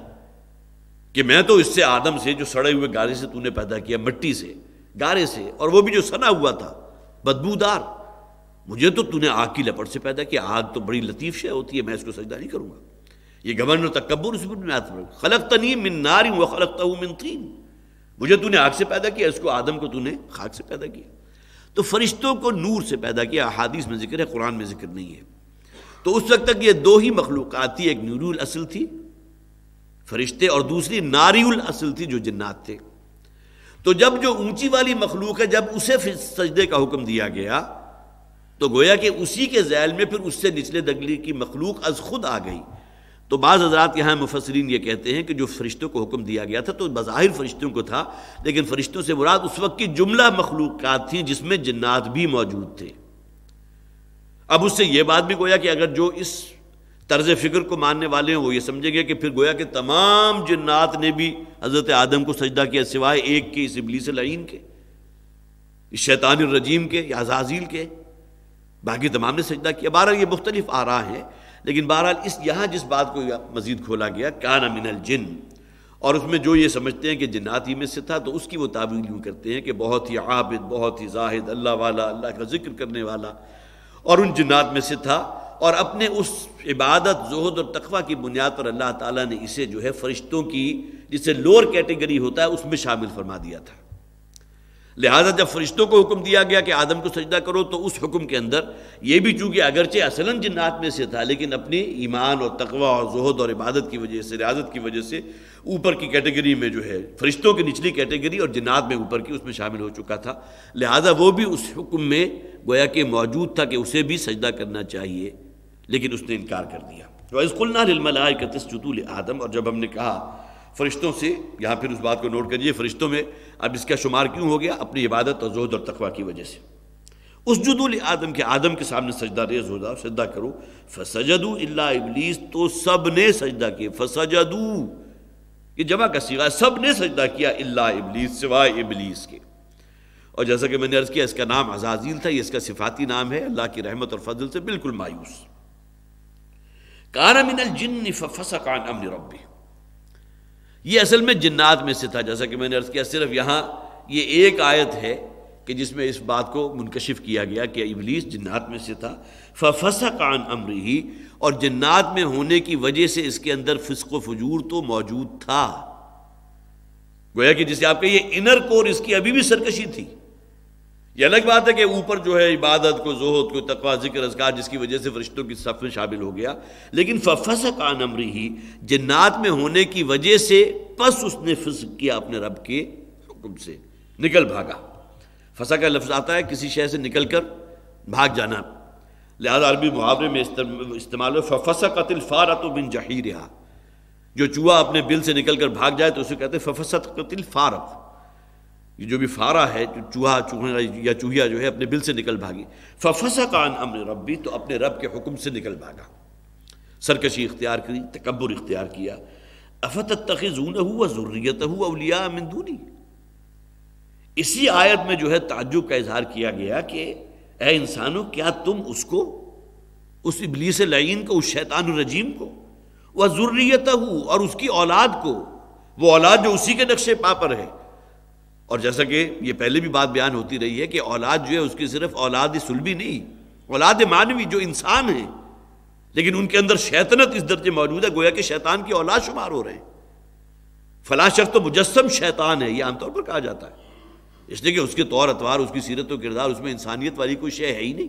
कि मैं तो इससे आदम से जो सड़े हुए गारे से तूने पैदा किया मिट्टी से गारे से और वो भी जो सना हुआ था बदबूदार मुझे तो तूने आग की लपट से पैदा किया आग तो बड़ी लतीफ़ शय होती है मैं इसको सजदा नहीं करूंगा ये गवर्न तकबर उस में आता खलक तनी मिन नारी व खलक तू मिन तीन मुझे तूने आग से पैदा किया इसको आदम को तूने खाक से पैदा किया तो फरिश्तों को नूर से पैदा किया अहादीस में जिक्र है कुरान में जिक्र नहीं है तो उस वक्त तक ये दो ही मखलूक़ात थी एक नूरुल असल थी फरिश्ते और दूसरी नारीउल असल थी जो जन्नात थे तो जब जो ऊंची वाली मखलूक है जब उसे फिर सजदे का हुक्म दिया गया तो गोया कि उसी के जैल में फिर उससे निचले दगली की मखलूक अज खुद आ गई तो बाज़ हजरात के यहाँ मुफसरीन ये कहते हैं कि जो फरिश्तों को हुक्म दिया गया था तो बज़ाहिर फरिश्तों को था लेकिन फरिश्तों से मुराद उस वक्त की जुमला मखलूक थी जिसमें जन्नात भी मौजूद थे अब उससे यह बात भी गोया कि अगर जो इस तर्ज फ़िक्र को मानने वाले हैं वो ये समझेंगे कि फिर गोया कि तमाम जन्नात ने भी हज़रत आदम को सजदा किया सिवाय एक के इस इबलीस लईन के इस शैतान रजीम के या अजाजील के बाकी तमाम ने सजदा किया बारह ये मुख्तलिफ आरा हैं लेकिन बहरहाल इस यहाँ जिस बात को मजीद खोला गया कान मिनल जिन और उसमें जो ये समझते हैं कि ही में से था तो उसकी वो तावील यूँ करते हैं कि बहुत ही आबिद बहुत ही जाहिद अल्लाह वाला अल्लाह का जिक्र करने वाला और उन जन्नात में से था और अपने उस इबादत जहद और तखबा की बुनियाद पर अल्लाह ताला ने इसे जो है फरिश्तों की जिसे लोअर कैटेगरी होता है उसमें शामिल फरमा दिया था लिहाजा जब फरिश्तों को हुक्म दिया गया कि आदम को सजदा करो तो उस हुक्म के अंदर ये भी चूंकि अगरचे असलन जन्नात में से था लेकिन अपने ईमान और तकवा और जहद और इबादत की वजह से रियाजत की वजह से ऊपर की कैटेगरी में जो है फरिश्तों की निचली कैटेगरी और जिन्नात में ऊपर की उसमें शामिल हो चुका था लिहाजा वो भी उस हुक्म में गोया कि मौजूद था कि उसे भी सजदा करना चाहिए लेकिन उसने इनकार कर दिया वैसकुल्ना आदम और जब हमने कहा फरिश्तों से यहाँ फिर उस बात को नोट करिए फरिश्तों में अब इसका शुमार क्यों हो गया अपनी इबादत और जहद और तखवा की वजह से उस जुदूल आदम के आदम के सामने सजदा रेज हो जाओ सजदा करो फसजदू इल्ला इबलीस तो सब ने सजदा किए फसजदू ये जमा का सिवा सब ने सजदा किया इल्ला इबलीस सिवाय इबलीस के और जैसा कि मैंने अर्ज़ किया इसका नाम अजाजील था ये इसका सिफाती नाम है अल्लाह की रहमत और फजल से बिल्कुल मायूस काना मिनल जिन फसक अमन रबी ये असल में जन्नात में से था जैसा कि मैंने अर्ज़ किया सिर्फ यहाँ ये एक आयत है कि जिसमें इस बात को मुनकशिफ किया गया कि इबलीस जिन्नात में से था फफसा कान अमरी ही और जन्नात में होने की वजह से इसके अंदर फिसको फजूर तो मौजूद था गोया कि जिसे आप कहिए इनर कोर इसकी अभी भी सरकशी थी ये अलग बात है कि ऊपर जो है इबादत को जोहद को तकवा जिक्र असकार जिसकी वजह से फरिश्तों की सफ में शामिल हो गया लेकिन फफसक आन अमरी ही जन्नात में होने की वजह से पस उसने फसक किया अपने रब के हुक्म से निकल भागा फसा का लफ्ज़ आता है किसी शहर से निकल कर भाग जाना लिहाजा अरबी मुहावरे में इस्तेमाल हो फफसा कतिल फ़ारत बिन जही रहा जो चूहा अपने बिल से निकल कर भाग जाए तो उसे कहते हैं फफसत कतिल फ़ारत ये जो भी फारा है जो चूहा चूहा या चूहिया जो है अपने बिल से निकल भागी फसा कान अमर रबी तो अपने रब के हुक्म से निकल भागा सरकशी इख्तियार करी तकबर इख्तियार किया अफत तखिजून हुआ ज़रूरीत हुआ अलिया मंदूनी इसी आयत में जो है ताजुब का इजहार किया गया कि ए इंसानों क्या तुम उसको उस इबलीस लयीन को उस शैतान रजीम को वह ज़रूरीत हु और उसकी औलाद को वो औलाद जो उसी के नक्शे पापर है और जैसा कि ये पहले भी बात बयान होती रही है कि औलाद जो है उसकी सिर्फ औलाद सुलभी नहीं औलाद मानवी जो इंसान है लेकिन उनके अंदर शैतनत इस दर्जे मौजूद है गोया कि शैतान की औलाद शुमार हो रहे हैं फला शख्स तो मुजस्म शैतान है यह आमतौर पर कहा जाता है इसलिए कि उसके तौर अतवार उसकी सीरत और किरदार उसमें इंसानियत वाली कोई शे है ही नहीं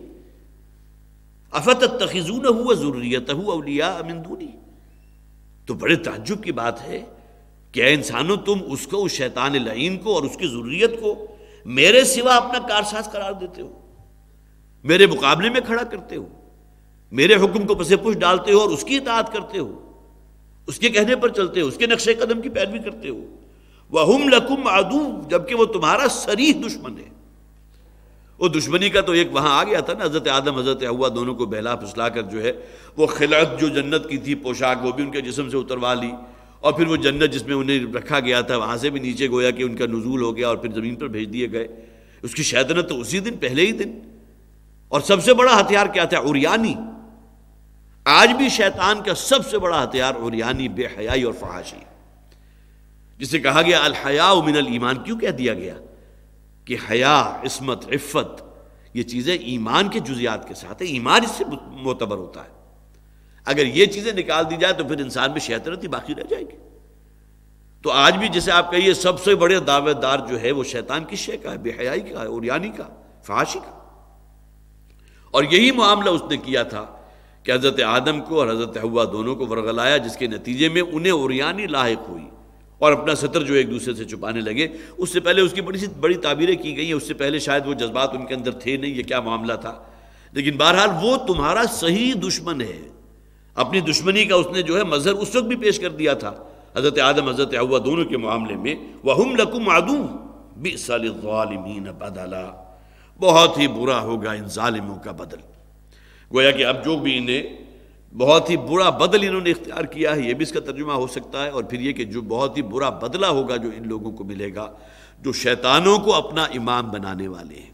अफत तखिजू हुआ हुआ अलिया अमिंदूनी तो बड़े ताजुब की बात है क्या इंसानों तुम उसको उस शैतान लहीन को और उसकी जरूरियत को मेरे सिवा अपना कारसाज करार देते हो मेरे मुकाबले में खड़ा करते हो मेरे हुक्म को पसे पुष डालते हो और उसकी इतात करते हो उसके कहने पर चलते हो उसके नक्शे कदम की पैरवी करते हो वह हम लकुम आदू जबकि वो तुम्हारा सरीह दुश्मन है वो दुश्मनी का तो एक वहां आ गया था ना हज़रत आदम हज़रत हुआ दोनों को बहला फुसला कर जो है वो खिलत जो जन्नत की थी पोशाक वो भी उनके जिसम से उतरवा ली और फिर वो जन्नत जिसमें उन्हें रखा गया था वहाँ से भी नीचे गोया कि उनका नजूल हो गया और फिर ज़मीन पर भेज दिए गए उसकी शैतनत तो उसी दिन पहले ही दिन और सबसे बड़ा हथियार क्या था उरियानी आज भी शैतान का सबसे बड़ा हथियार उरियानी बेहयाई और फहाशी जिसे कहा गया अलहया उमिन ईमान क्यों कह दिया गया कि हया इसमत इफ़त ये चीज़ें ईमान के जुजियात के साथ है ईमान इससे मोतबर होता है अगर ये चीज़ें निकाल दी जाए तो फिर इंसान में शैतरत ही बाकी रह जाएगी तो आज भी जैसे आप कहिए सबसे बड़े दावेदार जो है वो शैतान की शे का है बेहयाई का है यानी का फहाशी का और यही मामला उसने किया था कि हज़रत आदम को और हज़रत हवा दोनों को वरगलाया जिसके नतीजे में उन्हें उरियानी लाक हुई और अपना सतर जो एक दूसरे से छुपाने लगे उससे पहले उसकी बड़ी सी बड़ी ताबीरें की गई हैं उससे पहले शायद वो जज्बात उनके अंदर थे नहीं ये क्या मामला था लेकिन बहरहाल वो तुम्हारा सही दुश्मन है अपनी दुश्मनी का उसने जो है मजहर उस वक्त भी पेश कर दिया था हज़रत आदम हज़रत अवा दोनों के मामले में वहम लकुम आदू बिसमीन बदला बहुत ही बुरा होगा इन ालिमों का बदल गोया कि अब जो भी इन्हें बहुत ही बुरा बदल इन्होंने इख्तियार किया है ये भी इसका तर्जुमा हो सकता है और फिर यह कि जो बहुत ही बुरा बदला होगा जो इन लोगों को मिलेगा जो शैतानों को अपना इमाम बनाने वाले हैं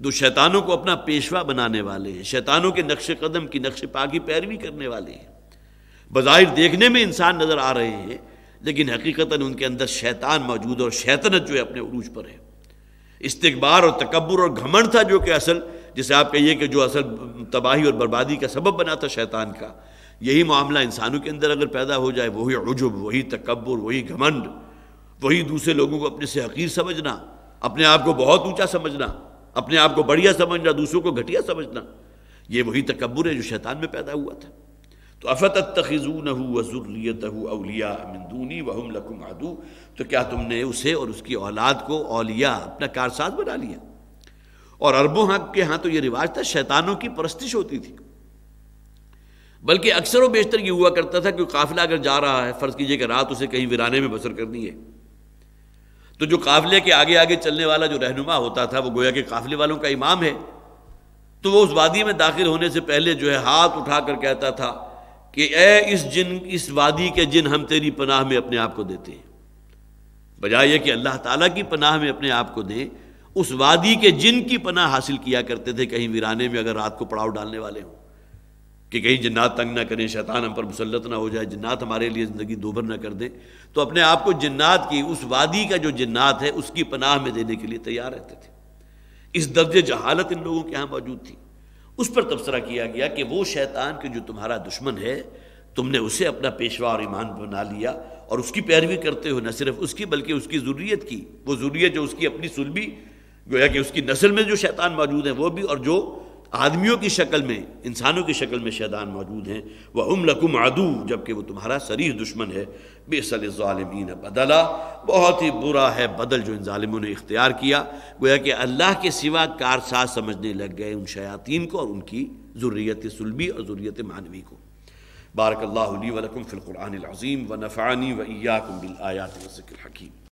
जो तो शैतानों को अपना पेशवा बनाने वाले हैं शैतानों के नक्श कदम की नक्श पा की पैरवी करने वाले हैं बाहिर देखने में इंसान नज़र आ रहे हैं लेकिन हकीकता उनके अंदर शैतान मौजूद और शैतनत जो है अपने उरूज पर है इस्तबार और तकबर और घमंड था जो कि असल जैसे आप कहिए कि जो असल तबाही और बर्बादी का सबब बना था शैतान का यही मामला इंसानों के अंदर अगर पैदा हो जाए वही रुजुब वही तकबर वही घमंड वही दूसरे लोगों को अपने से हकीर समझना अपने आप को बहुत ऊंचा समझना अपने आप को बढ़िया समझना दूसरों को घटिया समझना ये वही तकबर है जो शैतान में पैदा हुआ था तो अफत तखिजून वज़ुर्रियत वहम लकुम आदू तो क्या तुमने उसे और उसकी औलाद को औलिया अपना कारसाज बना लिया और अरबों हक के यहाँ तो ये रिवाज था शैतानों की परस्तिश होती थी बल्कि अक्सर व बेशतर ये हुआ करता था कि काफिला अगर जा रहा है फ़र्ज़ कीजिए कि रात उसे कहीं वीराने में बसर करनी है तो जो काफिले के आगे आगे चलने वाला जो रहनुमा होता था वो गोया के काफिले वालों का इमाम है तो वो उस वादी में दाखिल होने से पहले जो है हाथ उठा कर कहता था कि ए इस जिन इस वादी के जिन हम तेरी पनाह में अपने आप को देते हैं बजाय यह कि अल्लाह ताला की पनाह में अपने आप को दें उस वादी के जिन की पनाह हासिल किया करते थे कहीं वीराने में अगर रात को पड़ाव डालने वाले हों कि कहीं जिन्नात तंग ना करें शैतान हम पर मुसलत ना हो जाए जिन्नात हमारे लिए ज़िंदगी दोबर ना कर दें तो अपने आप को जन्नात की उस वादी का जो जिन्नात है उसकी पनाह में देने के लिए तैयार रहते थे इस दर्ज जहालत इन लोगों के यहाँ मौजूद थी उस पर तबसरा किया गया कि वो शैतान के जो तुम्हारा दुश्मन है तुमने उसे अपना पेशवा और ईमान बना लिया और उसकी पैरवी करते हो न सिर्फ उसकी बल्कि उसकी ज़रूरीत की वो ज़रूरीत जो उसकी अपनी सुलभी गोया कि उसकी नस्ल में जो शैतान मौजूद है वो भी और जो आदमियों की शक्ल में इंसानों की शक्ल में शैतान मौजूद हैं वह उम लकुम आदू जबकि वो तुम्हारा शरीर दुश्मन है बेसल ालमीन बदला बहुत ही बुरा है बदल जो इन ालिमों ने इख्तियार किया गोया कि अल्लाह के सिवा कारसाज समझने लग गए उन शयातीन को और उनकी ज़ुर्रियत सुलबी और ज़ुर्रियत मानवी को बारक ली फ़िलकुरानज़ीम व नफ़ानी व इयाकुम बिल आयात वज़िक्र हकीम